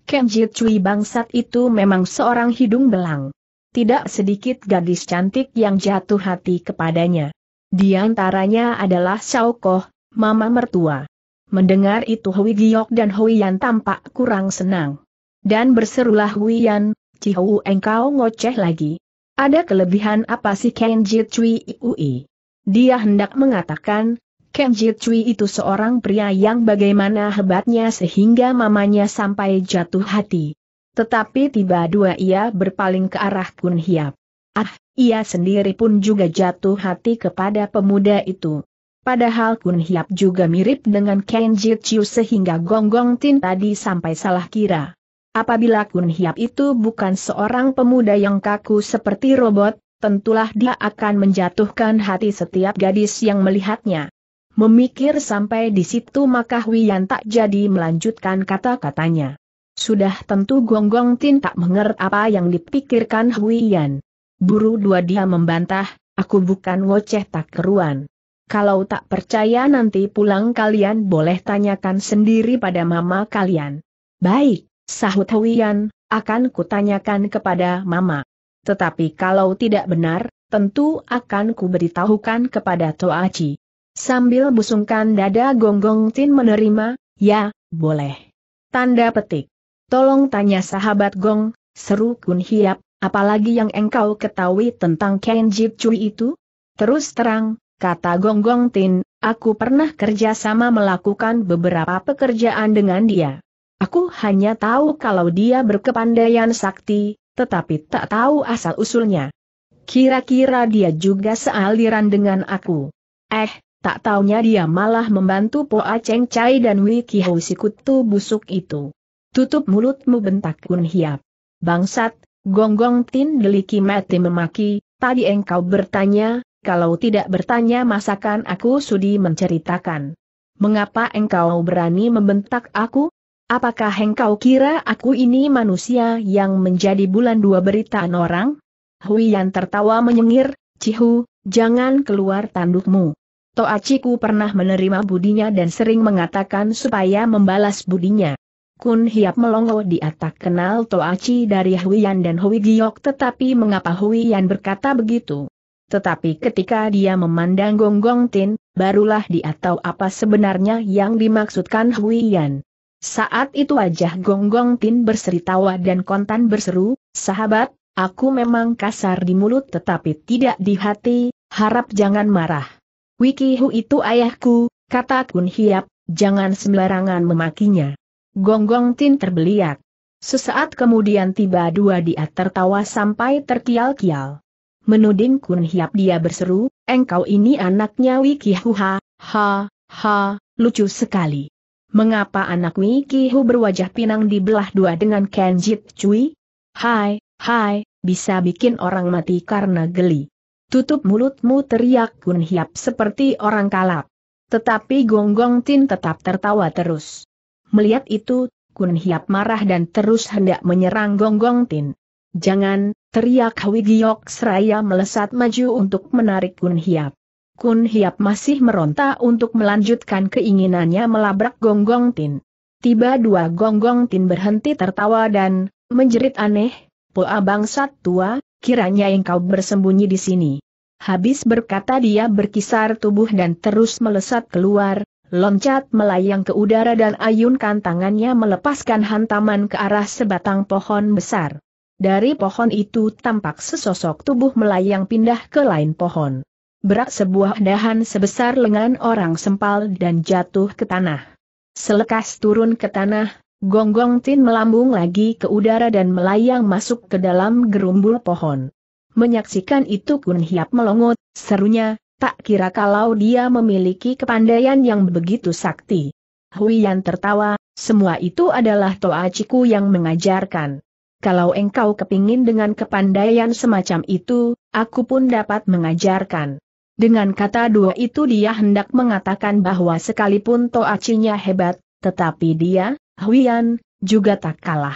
Kenji Cui bangsat itu memang seorang hidung belang. Tidak sedikit gadis cantik yang jatuh hati kepadanya. Di antaranya adalah Xiao Koh, mama mertua. Mendengar itu Hui Giok dan Hui Yan tampak kurang senang. Dan berserulah Hui Yan, Cihou engkau ngoceh lagi. Ada kelebihan apa sih Kenji Cui Ui? Dia hendak mengatakan, Kenji Jitui itu seorang pria yang bagaimana hebatnya sehingga mamanya sampai jatuh hati. Tetapi tiba dua ia berpaling ke arah Kun Hiap. Ah, ia sendiri pun juga jatuh hati kepada pemuda itu. Padahal Kun Hiap juga mirip dengan Kenji Jitui sehingga gonggong -gong Tin tadi sampai salah kira. Apabila Kun Hiap itu bukan seorang pemuda yang kaku seperti robot, tentulah dia akan menjatuhkan hati setiap gadis yang melihatnya. Memikir sampai di situ maka Yan tak jadi melanjutkan kata-katanya. Sudah tentu Gonggong Tin tak mengerti apa yang dipikirkan Huiyan. Buru dua dia membantah, aku bukan woceh tak keruan. Kalau tak percaya nanti pulang kalian boleh tanyakan sendiri pada mama kalian. Baik, sahut Huiyan, akan kutanyakan kepada mama. Tetapi kalau tidak benar, tentu akan kuberitahukan kepada Toaci. Sambil busungkan dada Gonggong Tin menerima, ya, boleh. Tanda petik. Tolong tanya sahabat Gong, seru Kun Hiap, apalagi yang engkau ketahui tentang Kenji Cui itu? Terus terang, kata Gonggong Tin, aku pernah kerja sama melakukan beberapa pekerjaan dengan dia. Aku hanya tahu kalau dia berkepandaian sakti, tetapi tak tahu asal-usulnya. Kira-kira dia juga sealiran dengan aku. Eh, Tak taunya dia malah membantu Poa Cheng Chai dan Wiki Hou si kutu busuk itu. Tutup mulutmu bentak Kun Hiap. Bangsat, gonggong tin deliki mati memaki, tadi engkau bertanya, kalau tidak bertanya masakan aku sudi menceritakan. Mengapa engkau berani membentak aku? Apakah engkau kira aku ini manusia yang menjadi bulan dua beritaan orang? Hui Yan tertawa menyengir, Cihu, jangan keluar tandukmu. Toachiku pernah menerima budinya dan sering mengatakan supaya membalas budinya. Kun Hiap melongo di atas kenal Toachi dari Huiyan dan Hui Giok tetapi mengapa Huiyan berkata begitu? Tetapi ketika dia memandang Gong Gong Tin, barulah dia tahu apa sebenarnya yang dimaksudkan Huiyan. Saat itu wajah Gong Tin berseri tawa dan kontan berseru, sahabat, aku memang kasar di mulut tetapi tidak di hati, harap jangan marah. Wikihu itu ayahku, kata Kun Hiap, jangan sembarangan memakinya. Gonggong Tin terbeliak. Sesaat kemudian tiba dua dia tertawa sampai terkial-kial. Menuding Kun Hiap dia berseru, engkau ini anaknya Wikihu ha, ha, ha, lucu sekali. Mengapa anak Wikihu berwajah pinang dibelah dua dengan Kenjit Cui? Hai, hai, bisa bikin orang mati karena geli. Tutup mulutmu teriak Gun Hiap seperti orang kalap. Tetapi Gong Gong Tin tetap tertawa terus. Melihat itu, Gun Hiap marah dan terus hendak menyerang Gong Gong Tin. Jangan, teriak Wigiok seraya melesat maju untuk menarik Gun Hiap. Gun Hiap masih meronta untuk melanjutkan keinginannya melabrak Gong Gong Tin. Tiba dua Gong Gong Tin berhenti tertawa dan menjerit aneh, Poa bangsat tua, kiranya engkau bersembunyi di sini. Habis berkata dia berkisar tubuh dan terus melesat keluar, loncat melayang ke udara dan ayunkan tangannya melepaskan hantaman ke arah sebatang pohon besar. Dari pohon itu tampak sesosok tubuh melayang pindah ke lain pohon. Berak sebuah dahan sebesar lengan orang sempal dan jatuh ke tanah. Selekas turun ke tanah, Gonggong -gong Tin melambung lagi ke udara dan melayang masuk ke dalam gerumbul pohon. Menyaksikan itu Kun Hiap melongot, serunya, tak kira kalau dia memiliki kepandaian yang begitu sakti. Huian tertawa, semua itu adalah Toa Ciku yang mengajarkan. Kalau engkau kepingin dengan kepandaian semacam itu, aku pun dapat mengajarkan. Dengan kata dua itu dia hendak mengatakan bahwa sekalipun toa Toacinya hebat, tetapi dia, Huian, juga tak kalah.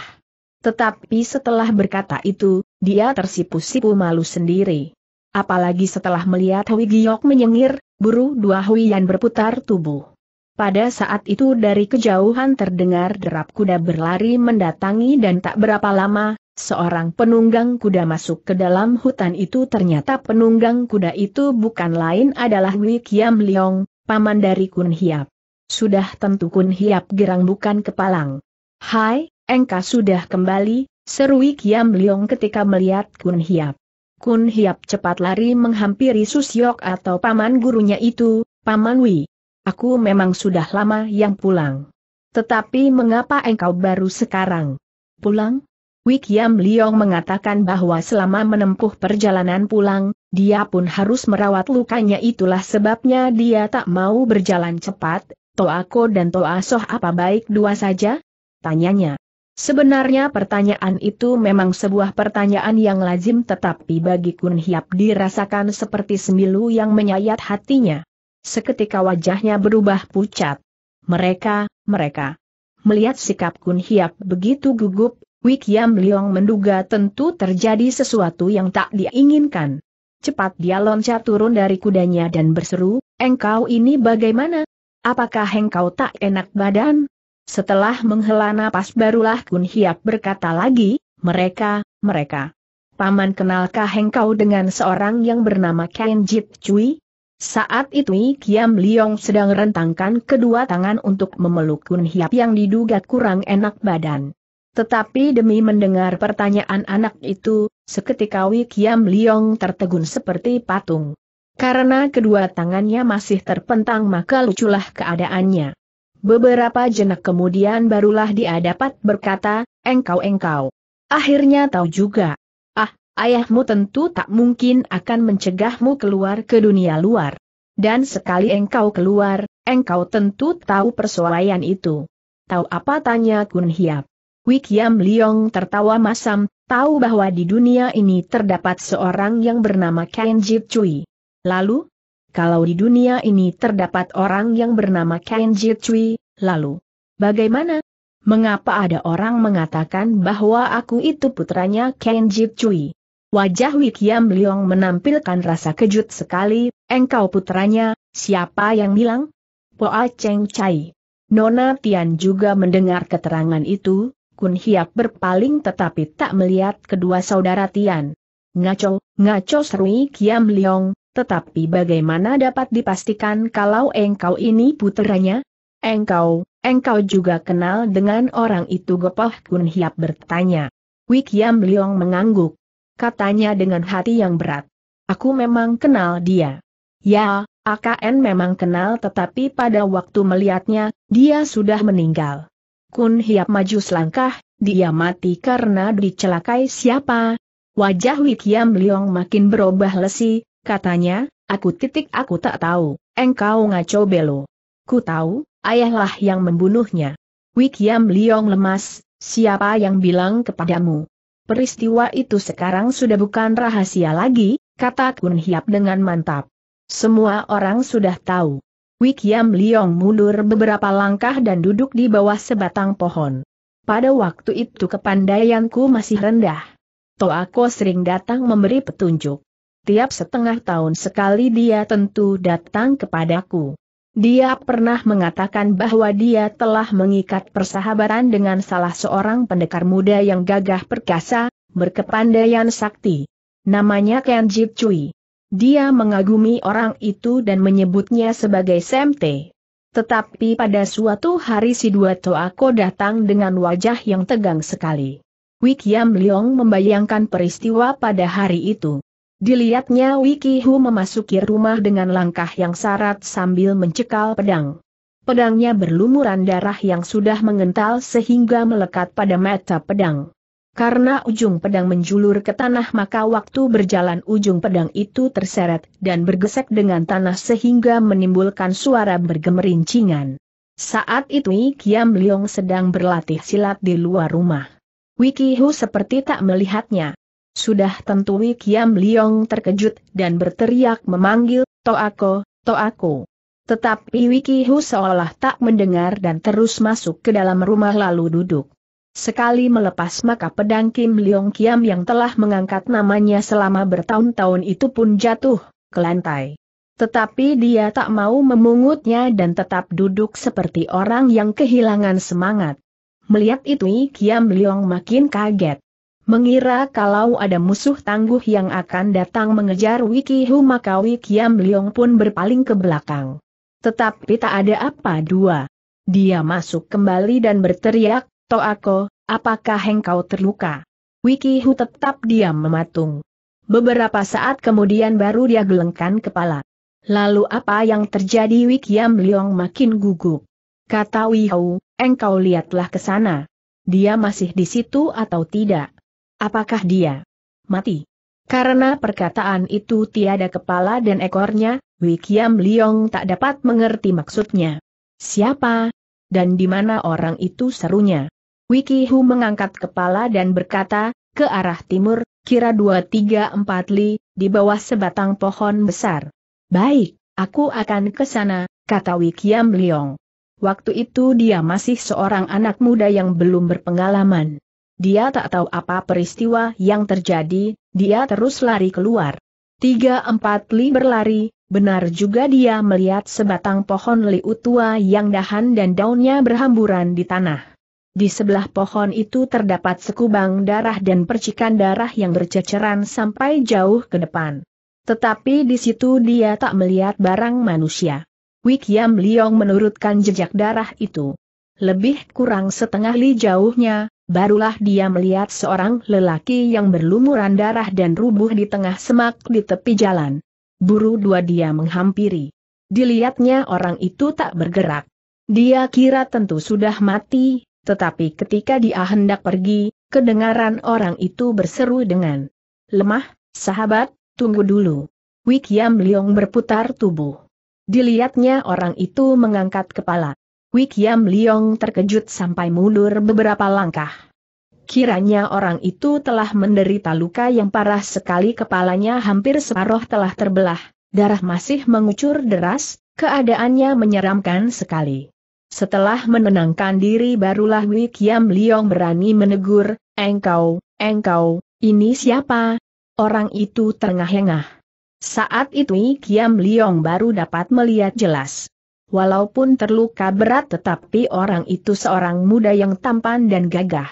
Tetapi setelah berkata itu, dia tersipu-sipu malu sendiri. Apalagi setelah melihat Hui Giok menyengir, buru dua Huian berputar tubuh. Pada saat itu dari kejauhan terdengar derap kuda berlari mendatangi dan tak berapa lama, seorang penunggang kuda masuk ke dalam hutan itu ternyata penunggang kuda itu bukan lain adalah Hui Kiam Leong, paman dari Kun Hiap. Sudah tentu kun hiap gerang bukan kepalang. Hai, engkau sudah kembali, seru Kiam Liong ketika melihat kun hiap. Kun Hiap cepat lari menghampiri Susyok atau paman gurunya itu, Paman Wi. Aku memang sudah lama yang pulang. Tetapi mengapa engkau baru sekarang? Pulang? Wikiam Liong mengatakan bahwa selama menempuh perjalanan pulang, dia pun harus merawat lukanya itulah sebabnya dia tak mau berjalan cepat, Toako dan Toasoh apa baik dua saja? Tanyanya. Sebenarnya pertanyaan itu memang sebuah pertanyaan yang lazim tetapi bagi Kun Hiap dirasakan seperti semilu yang menyayat hatinya. Seketika wajahnya berubah pucat. Mereka, mereka. Melihat sikap Kun Hiap begitu gugup, Wik Yam Liong menduga tentu terjadi sesuatu yang tak diinginkan. Cepat dia loncat turun dari kudanya dan berseru, engkau ini bagaimana? Apakah engkau tak enak badan? Setelah menghela napas barulah Kun Hiap berkata lagi, mereka, mereka. Paman kenalkah engkau dengan seorang yang bernama Ken Jit Cui? Saat itu Kiam Liong sedang rentangkan kedua tangan untuk memeluk Kun Hiap yang diduga kurang enak badan. Tetapi demi mendengar pertanyaan anak itu, seketika Wei Kiam Liong tertegun seperti patung. Karena kedua tangannya masih terpentang maka luculah keadaannya. Beberapa jenak kemudian barulah dia dapat berkata, engkau-engkau. Akhirnya tahu juga. Ah, ayahmu tentu tak mungkin akan mencegahmu keluar ke dunia luar. Dan sekali engkau keluar, engkau tentu tahu persoalan itu. Tahu apa tanya Kun Hiap. Wikiam Liong tertawa masam, tahu bahwa di dunia ini terdapat seorang yang bernama Kenjit Cui. Lalu, kalau di dunia ini terdapat orang yang bernama Ken Jitui, lalu, bagaimana? Mengapa ada orang mengatakan bahwa aku itu putranya Ken Jitui? Wajah Wikiam Liong menampilkan rasa kejut sekali, engkau putranya, siapa yang bilang? Poa Cheng Chai. Nona Tian juga mendengar keterangan itu, Kun Hiap berpaling tetapi tak melihat kedua saudara Tian. Ngaco, ngaco seru Kiam Liong, tetapi bagaimana dapat dipastikan kalau engkau ini puteranya? Engkau, engkau juga kenal dengan orang itu Gopoh Kun Hiap bertanya. Wik Yam Liong mengangguk. Katanya dengan hati yang berat. Aku memang kenal dia. Ya, AKN memang kenal tetapi pada waktu melihatnya, dia sudah meninggal. Kun Hiap maju selangkah, dia mati karena dicelakai siapa? Wajah Wikiam Liong makin berubah lesi, katanya, aku titik aku tak tahu, engkau ngaco belo. Ku tahu, ayahlah yang membunuhnya. Wikiam Liong lemas, siapa yang bilang kepadamu? Peristiwa itu sekarang sudah bukan rahasia lagi, kata Kun Hiap dengan mantap. Semua orang sudah tahu. Wikiam Liong mundur beberapa langkah dan duduk di bawah sebatang pohon. Pada waktu itu kepandaianku masih rendah. Toako sering datang memberi petunjuk tiap setengah tahun sekali dia tentu datang kepadaku. Dia pernah mengatakan bahwa dia telah mengikat persahabatan dengan salah seorang pendekar muda yang gagah perkasa, berkepandaian sakti. Namanya Jip Cui. Dia mengagumi orang itu dan menyebutnya sebagai Semte. Tetapi pada suatu hari si dua Toako datang dengan wajah yang tegang sekali. Wik Leong membayangkan peristiwa pada hari itu. Dilihatnya Wiki Hu memasuki rumah dengan langkah yang sarat sambil mencekal pedang. Pedangnya berlumuran darah yang sudah mengental sehingga melekat pada mata pedang. Karena ujung pedang menjulur ke tanah maka waktu berjalan ujung pedang itu terseret dan bergesek dengan tanah sehingga menimbulkan suara bergemerincingan. Saat itu Kiam Liong sedang berlatih silat di luar rumah. Wiki Hu seperti tak melihatnya. Sudah tentu Wikiam Liong terkejut dan berteriak memanggil, Toako, Toako. Tetapi Wiki Hu seolah tak mendengar dan terus masuk ke dalam rumah lalu duduk. Sekali melepas maka pedang Kim Leong Kiam yang telah mengangkat namanya selama bertahun-tahun itu pun jatuh ke lantai. Tetapi dia tak mau memungutnya dan tetap duduk seperti orang yang kehilangan semangat. Melihat itu Kiam Leong makin kaget. Mengira kalau ada musuh tangguh yang akan datang mengejar Wiki Hu maka Wiki Yam pun berpaling ke belakang. Tetapi tak ada apa dua. Dia masuk kembali dan berteriak, Toako, apakah engkau terluka? Wiki Hu tetap diam mematung. Beberapa saat kemudian baru dia gelengkan kepala. Lalu apa yang terjadi Wiki Yam makin gugup. Kata Wihau, engkau lihatlah ke sana. Dia masih di situ atau tidak? Apakah dia mati? Karena perkataan itu tiada kepala dan ekornya, Wikiam Liong tak dapat mengerti maksudnya. Siapa? Dan di mana orang itu serunya? Wiki mengangkat kepala dan berkata, ke arah timur, kira dua tiga empat li, di bawah sebatang pohon besar. Baik, aku akan ke sana, kata Wikiam Liong. Waktu itu dia masih seorang anak muda yang belum berpengalaman. Dia tak tahu apa peristiwa yang terjadi, dia terus lari keluar. Tiga empat li berlari, benar juga dia melihat sebatang pohon liu tua yang dahan dan daunnya berhamburan di tanah. Di sebelah pohon itu terdapat sekubang darah dan percikan darah yang berceceran sampai jauh ke depan. Tetapi di situ dia tak melihat barang manusia. Wik Yam Liong menurutkan jejak darah itu. Lebih kurang setengah li jauhnya, barulah dia melihat seorang lelaki yang berlumuran darah dan rubuh di tengah semak di tepi jalan. Buru dua dia menghampiri. Dilihatnya orang itu tak bergerak. Dia kira tentu sudah mati, tetapi ketika dia hendak pergi, kedengaran orang itu berseru dengan lemah, sahabat, tunggu dulu. Wik Yam Liong berputar tubuh. Dilihatnya orang itu mengangkat kepala. Wik Yam Liong terkejut sampai mundur beberapa langkah. Kiranya orang itu telah menderita luka yang parah sekali kepalanya hampir separuh telah terbelah, darah masih mengucur deras, keadaannya menyeramkan sekali. Setelah menenangkan diri barulah Wik Yam Liong berani menegur, engkau, engkau, ini siapa? Orang itu terengah-engah. Saat itu Wik Yam Liong baru dapat melihat jelas walaupun terluka berat tetapi orang itu seorang muda yang tampan dan gagah.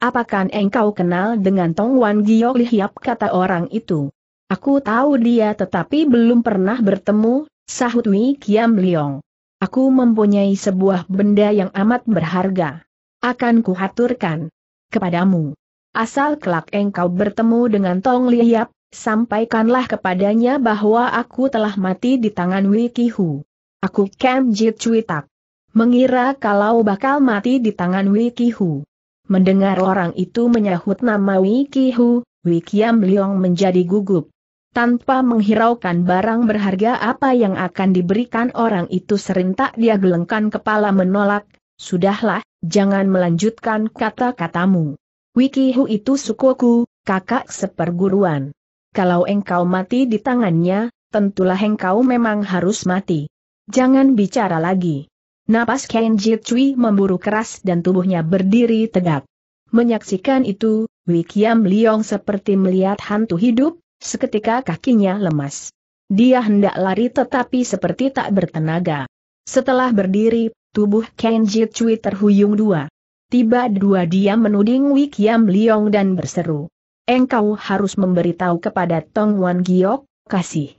Apakah engkau kenal dengan Tong Wan Gio Liap? kata orang itu? Aku tahu dia tetapi belum pernah bertemu, sahut Wei Kiam Liong. Aku mempunyai sebuah benda yang amat berharga. Akan kuhaturkan kepadamu. Asal kelak engkau bertemu dengan Tong Liap, sampaikanlah kepadanya bahwa aku telah mati di tangan Wei Kihu. Aku Kem Jit Cui Tak. Mengira kalau bakal mati di tangan Wikihu. Mendengar orang itu menyahut nama Wikihu, Wikiam Liong menjadi gugup. Tanpa menghiraukan barang berharga apa yang akan diberikan orang itu serentak dia gelengkan kepala menolak, Sudahlah, jangan melanjutkan kata-katamu. Wikihu itu sukuku, kakak seperguruan. Kalau engkau mati di tangannya, tentulah engkau memang harus mati. Jangan bicara lagi. Napas Ken Jitsui memburu keras dan tubuhnya berdiri tegak. Menyaksikan itu, Wikiam Liong seperti melihat hantu hidup, seketika kakinya lemas. Dia hendak lari tetapi seperti tak bertenaga. Setelah berdiri, tubuh Ken Jitsui terhuyung dua. Tiba dua dia menuding Wikiam Liong dan berseru. Engkau harus memberitahu kepada Tong Wan Giok, kasih.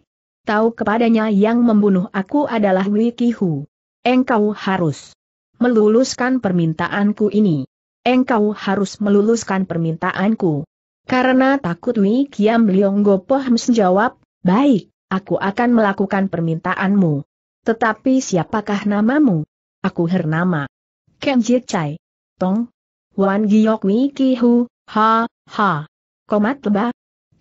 Tahu kepadanya yang membunuh aku adalah Wiki Hu. Engkau harus meluluskan permintaanku ini. Engkau harus meluluskan permintaanku. Karena takut Wiki Kiam Liong Gopoh menjawab, baik, aku akan melakukan permintaanmu. Tetapi siapakah namamu? Aku hernama. Kenji Chai. Tong. Wan Giok Wiki Hu, ha, ha. Komat lebah,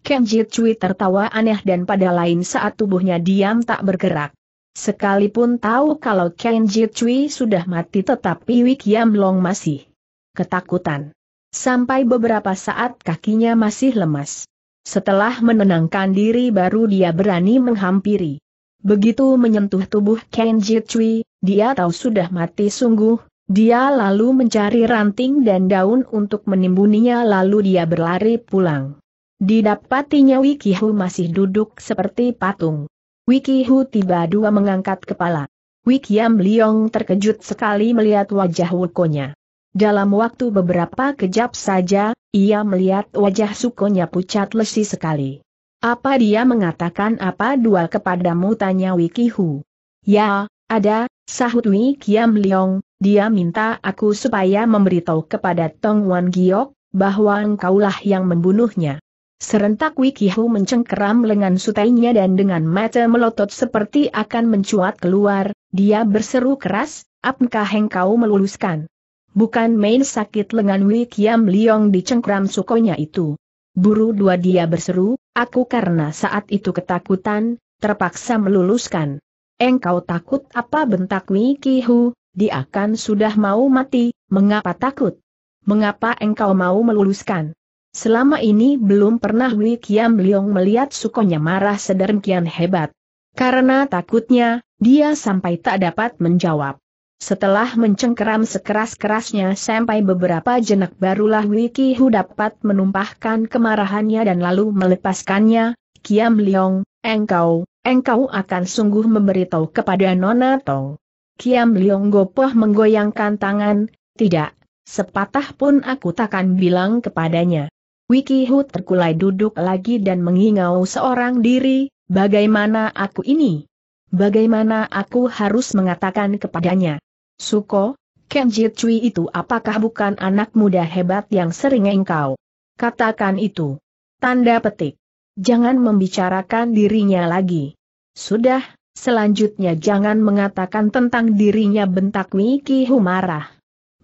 Kenji Cui tertawa aneh dan pada lain saat tubuhnya diam tak bergerak. Sekalipun tahu kalau Kenji Cui sudah mati tetapi Wik Yam Long masih ketakutan. Sampai beberapa saat kakinya masih lemas. Setelah menenangkan diri baru dia berani menghampiri. Begitu menyentuh tubuh Kenji Cui, dia tahu sudah mati sungguh, dia lalu mencari ranting dan daun untuk menimbuninya lalu dia berlari pulang. Didapatinya Hu masih duduk seperti patung. Hu tiba dua mengangkat kepala. Wikiam Liong terkejut sekali melihat wajah Wukonya. Dalam waktu beberapa kejap saja, ia melihat wajah Sukonya pucat lesi sekali. Apa dia mengatakan apa dua kepadamu tanya Hu. Ya, ada, sahut Wikiam Liong, dia minta aku supaya memberitahu kepada Tong Wan Giok, bahwa engkaulah yang membunuhnya. Serentak Wikihu mencengkeram lengan sutainya dan dengan mata melotot seperti akan mencuat keluar, dia berseru keras, apakah engkau meluluskan? Bukan main sakit lengan Wikiam Liong dicengkram sukonya itu. Buru dua dia berseru, aku karena saat itu ketakutan, terpaksa meluluskan. Engkau takut apa bentak Wikihu, dia akan sudah mau mati, mengapa takut? Mengapa engkau mau meluluskan? Selama ini belum pernah Wei Kiam Leong melihat sukonya marah sedemikian hebat. Karena takutnya, dia sampai tak dapat menjawab. Setelah mencengkeram sekeras-kerasnya sampai beberapa jenak barulah Wiki Hu dapat menumpahkan kemarahannya dan lalu melepaskannya, Kiam Leong, engkau, engkau akan sungguh memberitahu kepada Nona Tong. Kiam Leong gopoh menggoyangkan tangan, tidak, sepatah pun aku takkan bilang kepadanya. Wiki Hu terkulai duduk lagi dan mengingau seorang diri, bagaimana aku ini? Bagaimana aku harus mengatakan kepadanya? Suko, Kenji Cui itu apakah bukan anak muda hebat yang sering engkau? Katakan itu. Tanda petik. Jangan membicarakan dirinya lagi. Sudah, selanjutnya jangan mengatakan tentang dirinya bentak Wiki Hu marah.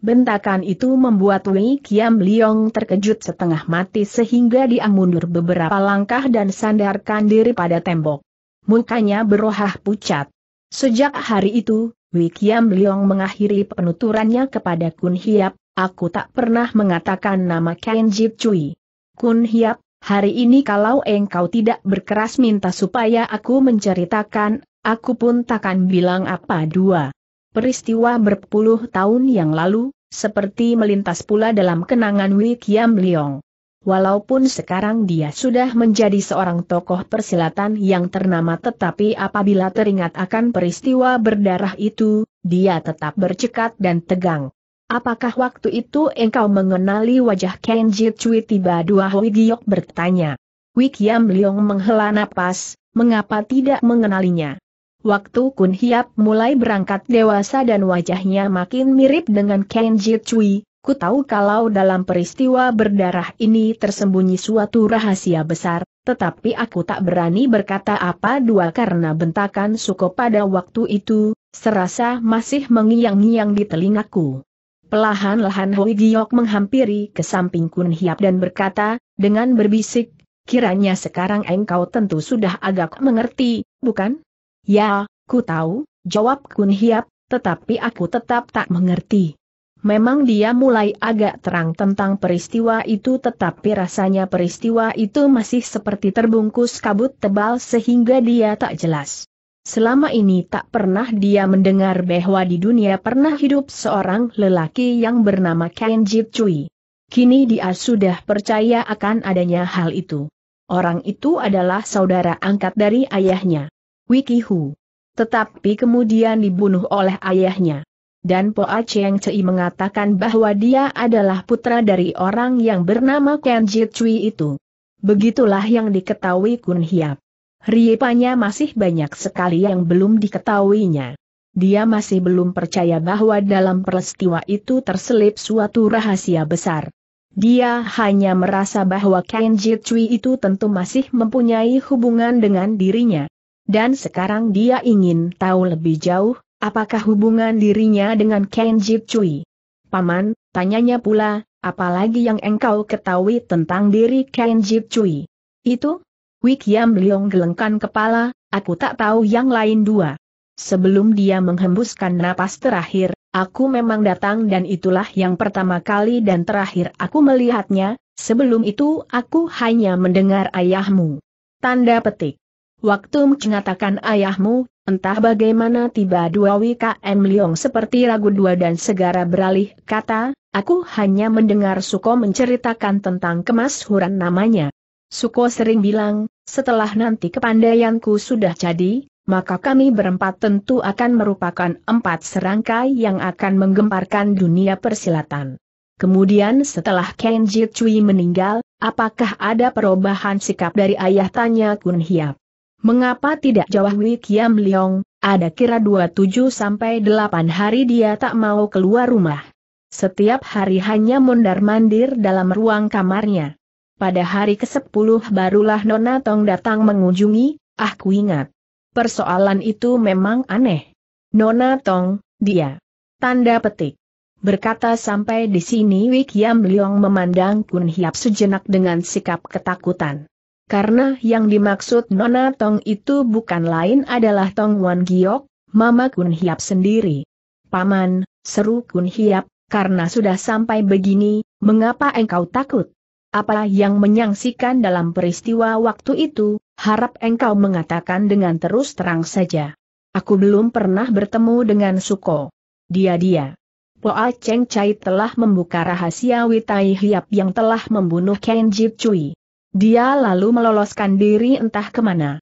Bentakan itu membuat Wei Kiam Liong terkejut setengah mati sehingga dia mundur beberapa langkah dan sandarkan diri pada tembok. Mukanya berohah pucat. Sejak hari itu, Wei Kiam Liong mengakhiri penuturannya kepada Kun Hiap, aku tak pernah mengatakan nama Kenji Cui. Kun Hiap, hari ini kalau engkau tidak berkeras minta supaya aku menceritakan, aku pun takkan bilang apa dua peristiwa berpuluh tahun yang lalu, seperti melintas pula dalam kenangan Wei Kiam Liong. Walaupun sekarang dia sudah menjadi seorang tokoh persilatan yang ternama tetapi apabila teringat akan peristiwa berdarah itu, dia tetap bercekat dan tegang. Apakah waktu itu engkau mengenali wajah Kenji Cui tiba dua Hui Giok bertanya. Wikiam Liong menghela napas, mengapa tidak mengenalinya? Waktu Kun Hiap mulai berangkat dewasa dan wajahnya makin mirip dengan Ken Cui. ku tahu kalau dalam peristiwa berdarah ini tersembunyi suatu rahasia besar, tetapi aku tak berani berkata apa dua karena bentakan Suko pada waktu itu, serasa masih mengiang-ngiang di telingaku. Pelahan-lahan Hui Giok menghampiri ke samping Kun Hiap dan berkata, dengan berbisik, kiranya sekarang engkau tentu sudah agak mengerti, bukan? Ya, ku tahu, jawab Kun Hiap, tetapi aku tetap tak mengerti. Memang dia mulai agak terang tentang peristiwa itu tetapi rasanya peristiwa itu masih seperti terbungkus kabut tebal sehingga dia tak jelas. Selama ini tak pernah dia mendengar bahwa di dunia pernah hidup seorang lelaki yang bernama Ken Jip Cui. Kini dia sudah percaya akan adanya hal itu. Orang itu adalah saudara angkat dari ayahnya. Wikihu. Tetapi kemudian dibunuh oleh ayahnya. Dan A Cheng Cei mengatakan bahwa dia adalah putra dari orang yang bernama Kenji Cui itu. Begitulah yang diketahui Kun Hiap. Riepanya masih banyak sekali yang belum diketahuinya. Dia masih belum percaya bahwa dalam peristiwa itu terselip suatu rahasia besar. Dia hanya merasa bahwa Kenji Cui itu tentu masih mempunyai hubungan dengan dirinya. Dan sekarang dia ingin tahu lebih jauh, apakah hubungan dirinya dengan Kenji Cui. Paman, tanyanya pula, apalagi yang engkau ketahui tentang diri Kenji Cui? Itu? Wikiam Leong gelengkan kepala, aku tak tahu yang lain dua. Sebelum dia menghembuskan napas terakhir, aku memang datang dan itulah yang pertama kali dan terakhir aku melihatnya, sebelum itu aku hanya mendengar ayahmu. Tanda petik. Waktu mengatakan ayahmu, entah bagaimana tiba dua WKM Liong seperti ragu dua dan segera beralih kata, aku hanya mendengar Suko menceritakan tentang kemashuran namanya. Suko sering bilang, setelah nanti kepandaianku sudah jadi, maka kami berempat tentu akan merupakan empat serangkai yang akan menggemparkan dunia persilatan. Kemudian setelah Kenji Cui meninggal, apakah ada perubahan sikap dari ayah tanya Kun Hiap? Mengapa tidak jawab Wei Kiam Liong, ada kira dua tujuh sampai delapan hari dia tak mau keluar rumah. Setiap hari hanya mondar-mandir dalam ruang kamarnya. Pada hari ke-10 barulah Nona Tong datang mengunjungi, ah ku ingat. Persoalan itu memang aneh. Nona Tong, dia. Tanda petik. Berkata sampai di sini Wei Kiam Liong memandang Kun Hiap sejenak dengan sikap ketakutan karena yang dimaksud Nona Tong itu bukan lain adalah Tong Wan Giok, Mama Kun Hiap sendiri. Paman, seru Kun Hiap, karena sudah sampai begini, mengapa engkau takut? Apa yang menyangsikan dalam peristiwa waktu itu, harap engkau mengatakan dengan terus terang saja. Aku belum pernah bertemu dengan Suko. Dia-dia. Poa Cheng Chai telah membuka rahasia Witai Hiap yang telah membunuh Ken Jip Cui. Dia lalu meloloskan diri entah kemana.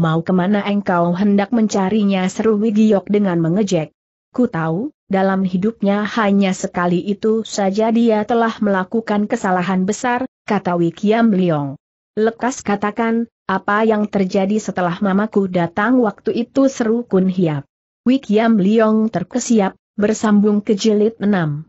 Mau kemana engkau hendak mencarinya seru Wigiok dengan mengejek. Ku tahu, dalam hidupnya hanya sekali itu saja dia telah melakukan kesalahan besar, kata Wikiam Leong. Lekas katakan, apa yang terjadi setelah mamaku datang waktu itu seru Kun Hiap. Wikiam Leong terkesiap, bersambung ke jilid 6.